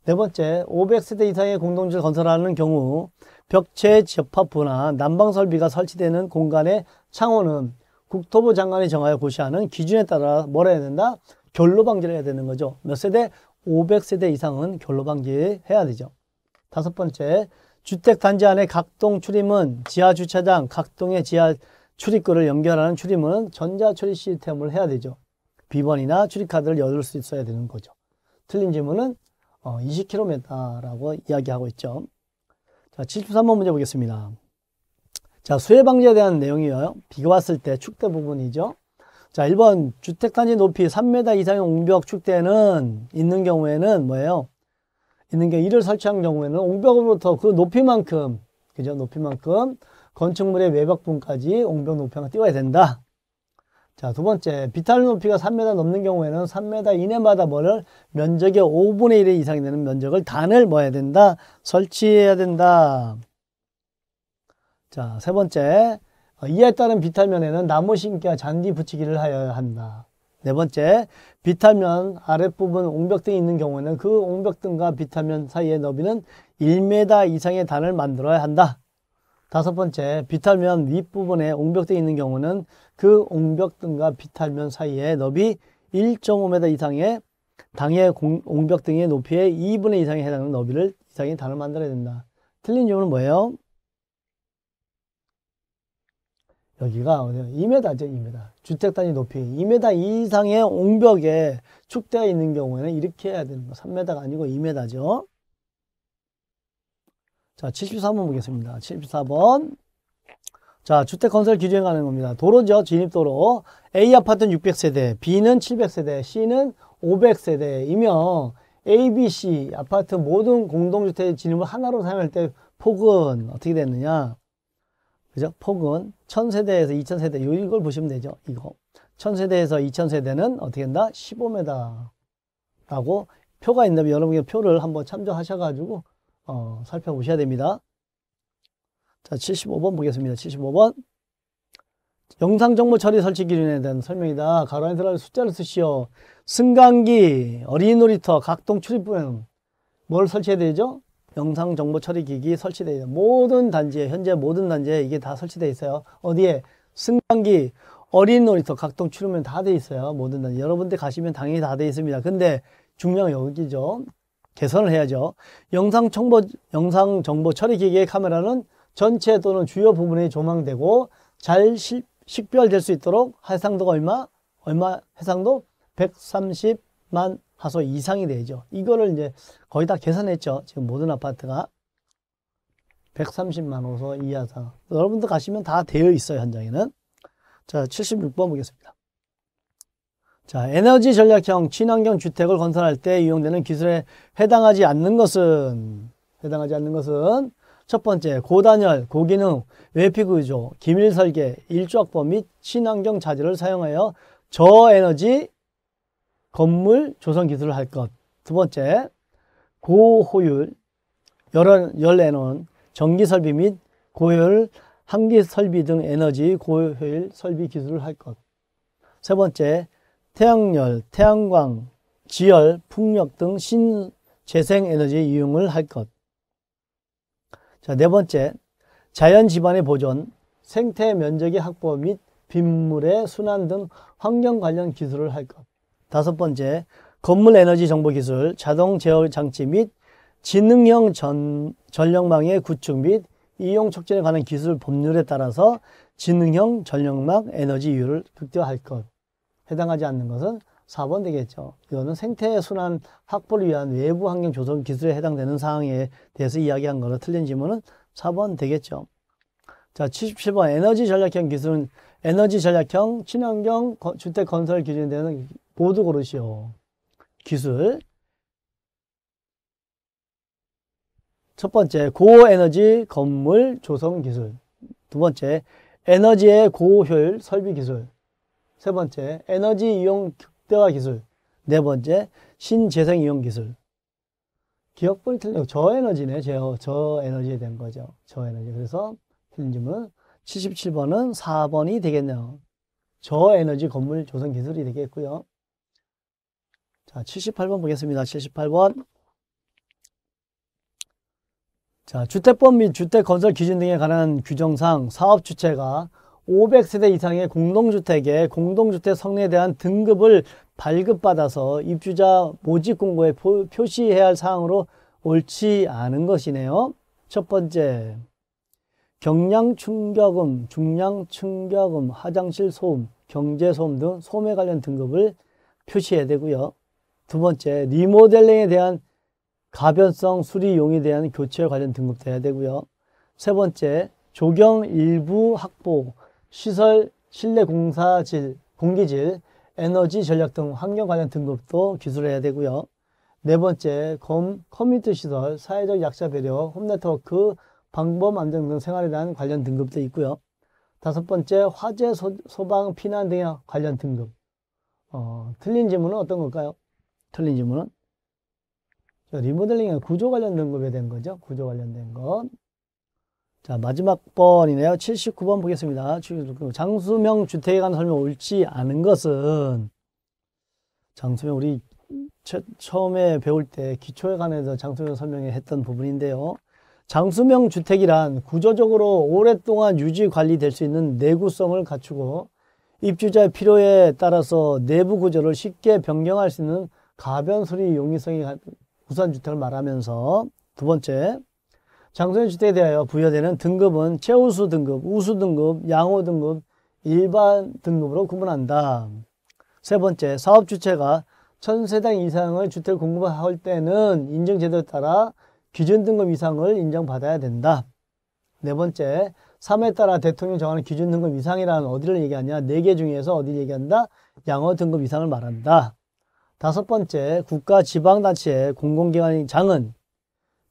네 번째, 500세대 이상의 공동주를 건설하는 경우 벽체 접합부나 난방 설비가 설치되는 공간의 창호는 국토부 장관이 정하여 고시하는 기준에 따라 뭘 해야 된다? 결로 방지를 해야 되는 거죠. 몇 세대? 500세대 이상은 결로방지 해야 되죠. 다섯 번째, 주택단지 안의 각동 출입문, 지하주차장, 각동의 지하 출입구를 연결하는 출입문은 전자출입 시스템을 해야 되죠. 비번이나 출입카드를 열을 수 있어야 되는 거죠. 틀린 질문은 20km라고 어, 이야기하고 있죠. 자, 73번 문제 보겠습니다. 자, 수해 방지에 대한 내용이에요. 비가 왔을 때 축대 부분이죠. 자, 1번 주택단지 높이 3m 이상의 옹벽 축대는 있는 경우에는 뭐예요? 있는 게 이를 설치한 경우에는 옹벽으로부터 그 높이만큼, 그죠? 높이만큼 건축물의 외벽분까지 옹벽 높이가 띄워야 된다. 자, 두 번째, 비탈 높이가 3m 넘는 경우에는 3m 이내마다 뭐를 면적의 5분의 1 이상이 되는 면적을 단을 뭐야 해 된다? 설치해야 된다. 자, 세 번째, 어, 이에 따른 비타민에는 나무 심기와 잔디 붙이기를 하여야 한다. 네 번째, 비타민 아랫부분 옹벽등이 있는 경우에는 그 옹벽등과 비타민 사이의 너비는 1m 이상의 단을 만들어야 한다. 다섯 번째, 비타민 윗부분에 옹벽등이 있는 경우는 그 옹벽등과 비타민 사이의 너비 1.5m 이상의 당의 공, 옹벽등의 높이의 2분의 이상에 해당하는 너비를 이상의 단을 만들어야 된다. 틀린 이유는 뭐예요? 여기가 2m죠, 2m. 주택 단위 높이 2m 이상의 옹벽에 축대가 있는 경우에는 이렇게 해야 되는 거. 3m가 아니고 2m죠. 자, 74번 보겠습니다. 74번. 자, 주택 건설 규정 관한 겁니다. 도로죠. 진입도로. A 아파트는 600세대, B는 700세대, C는 500세대이며 A, B, C 아파트 모든 공동주택 진입을 하나로 사용할 때 폭은 어떻게 됐느냐? 그죠? 폭은 1000세대에서 2000세대, 이걸 보시면 되죠. 이거. 1000세대에서 2000세대는 어떻게 된다? 15m. 라고 표가 있는데 여러분이 표를 한번 참조하셔가지고, 어, 살펴보셔야 됩니다. 자, 75번 보겠습니다. 75번. 영상정보 처리 설치 기준에 대한 설명이다. 가로 안에 들어가 숫자를 쓰시오. 승강기, 어린이 놀이터, 각동 출입부에는 뭘 설치해야 되죠? 영상 정보 처리 기기 설치되어 있는 모든 단지에 현재 모든 단지에 이게 다 설치되어 있어요. 어디에 승강기, 어린 놀이터, 각동 출입면다 돼 있어요. 모든 단지 여러분들 가시면 당연히 다 돼 있습니다. 근데 중요한 여기죠. 개선을 해야죠. 영상 정보 영상 정보 처리 기기의 카메라는 전체 또는 주요 부분에 조망되고 잘 시, 식별될 수 있도록 해상도가 얼마? 얼마 해상도? 130만 하소 이상이 되죠. 이거를 이제 거의 다 계산했죠. 지금 모든 아파트가 130만 호소 이하상. 여러분들 가시면 다 되어 있어요. 현장에는. 자, 76번 보겠습니다. 자, 에너지 전략형 친환경 주택을 건설할 때 이용되는 기술에 해당하지 않는 것은 해당하지 않는 것은 첫 번째, 고단열, 고기능, 외피구조, 기밀설계, 일조학법 및 친환경 자재를 사용하여 저에너지 건물 조성 기술을 할 것. 두 번째, 고호율, 열어, 열내는 전기 설비 및 고효율 한기 설비 등 에너지 고효율 설비 기술을 할 것. 세 번째, 태양열, 태양광, 지열, 풍력 등 신재생 에너지 이용을 할 것. 자, 네 번째, 자연 지반의 보존, 생태 면적의 확보 및 빗물의 순환 등 환경 관련 기술을 할 것. 다섯 번째, 건물 에너지 정보 기술, 자동 제어 장치 및 지능형 전, 전력망의 구축 및 이용 촉진에 관한 기술 법률에 따라서 지능형 전력망 에너지 이율을 극대화할 것. 해당하지 않는 것은 4번 되겠죠. 이거는 생태 순환 확보를 위한 외부 환경 조성 기술에 해당되는 사항에 대해서 이야기한 거로 틀린 지문은 4번 되겠죠. 자, 77번 에너지 전략형 기술은 에너지 전략형 친환경 주택 건설 기준에 대한 보드 그릇이요. 기술. 첫 번째, 고에너지 건물 조성 기술. 두 번째, 에너지의 고효율 설비 기술. 세 번째, 에너지 이용 극대화 기술. 네 번째, 신재생 이용 기술. 기억분이 틀려 저에너지네. 저, 저에너지에 대한 거죠. 저에너지. 그래서 틀린 질문 77번은 4번이 되겠네요. 저에너지 건물 조성 기술이 되겠고요. 자, 아, 78번 보겠습니다. 78번. 자, 주택법 및 주택 건설 기준 등에 관한 규정상 사업 주체가 500세대 이상의 공동주택에 공동주택 성리에 대한 등급을 발급받아서 입주자 모집 공고에 포, 표시해야 할 사항으로 옳지 않은 것이네요. 첫 번째, 경량 충격음, 중량 충격음, 화장실 소음, 경제 소음 등 소음에 관련 등급을 표시해야 되고요. 두 번째, 리모델링에 대한 가변성 수리용에 대한 교체 관련 등급돼야 되고요. 세 번째, 조경 일부 확보, 시설 실내 공사질, 공기질, 에너지 전략 등 환경 관련 등급도 기술해야 되고요. 네 번째, 검, 커뮤니티 시설, 사회적 약자 배려, 홈네트워크, 방법안정등 생활에 대한 관련 등급도 있고요. 다섯 번째, 화재 소, 방 피난 등에 관련 등급. 어, 틀린 질문은 어떤 걸까요? 틀린 질문은? 리모델링의 구조 관련된 거에 대한 거죠. 구조 관련된 것. 자, 마지막 번이네요. 79번 보겠습니다. 장수명 주택에 관한 설명 옳지 않은 것은 장수명 우리 처, 처음에 배울 때 기초에 관해서 장수명 설명에 했던 부분인데요. 장수명 주택이란 구조적으로 오랫동안 유지 관리될 수 있는 내구성을 갖추고 입주자의 필요에 따라서 내부 구조를 쉽게 변경할 수 있는 가변 수리 용이성이 우선 주택을 말하면서 두 번째 장소의 주택에 대하여 부여되는 등급은 최우수 등급, 우수 등급, 양호 등급, 일반 등급으로 구분한다. 세 번째, 사업 주체가 천세당 이상의 주택을 공급할 때는 인증 제도에 따라 기준 등급 이상을 인정받아야 된다. 네 번째, 삶에 따라 대통령 정하는 기준 등급 이상이라는 어디를 얘기하냐? 네 개 중에서 어디를 얘기한다? 양호 등급 이상을 말한다. 다섯 번째, 국가 지방단체의 공공기관인 장은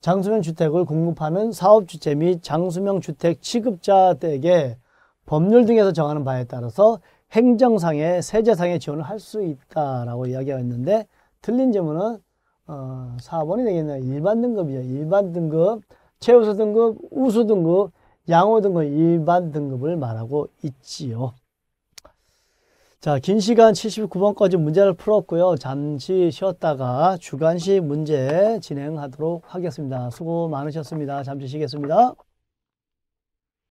장수명 주택을 공급하는 사업주체 및 장수명 주택 취급자에게 들 법률 등에서 정하는 바에 따라서 행정상의 세제상의 지원을 할 수 있다라고 이야기가 있는데 틀린 질문은 어, 4번이 되겠네요. 일반 등급이죠. 일반 등급, 최우수 등급, 우수 등급, 양호 등급, 일반 등급을 말하고 있지요. 자, 긴 시간 79번까지 문제를 풀었고요. 잠시 쉬었다가 주간식 문제 진행하도록 하겠습니다. 수고 많으셨습니다. 잠시 쉬겠습니다.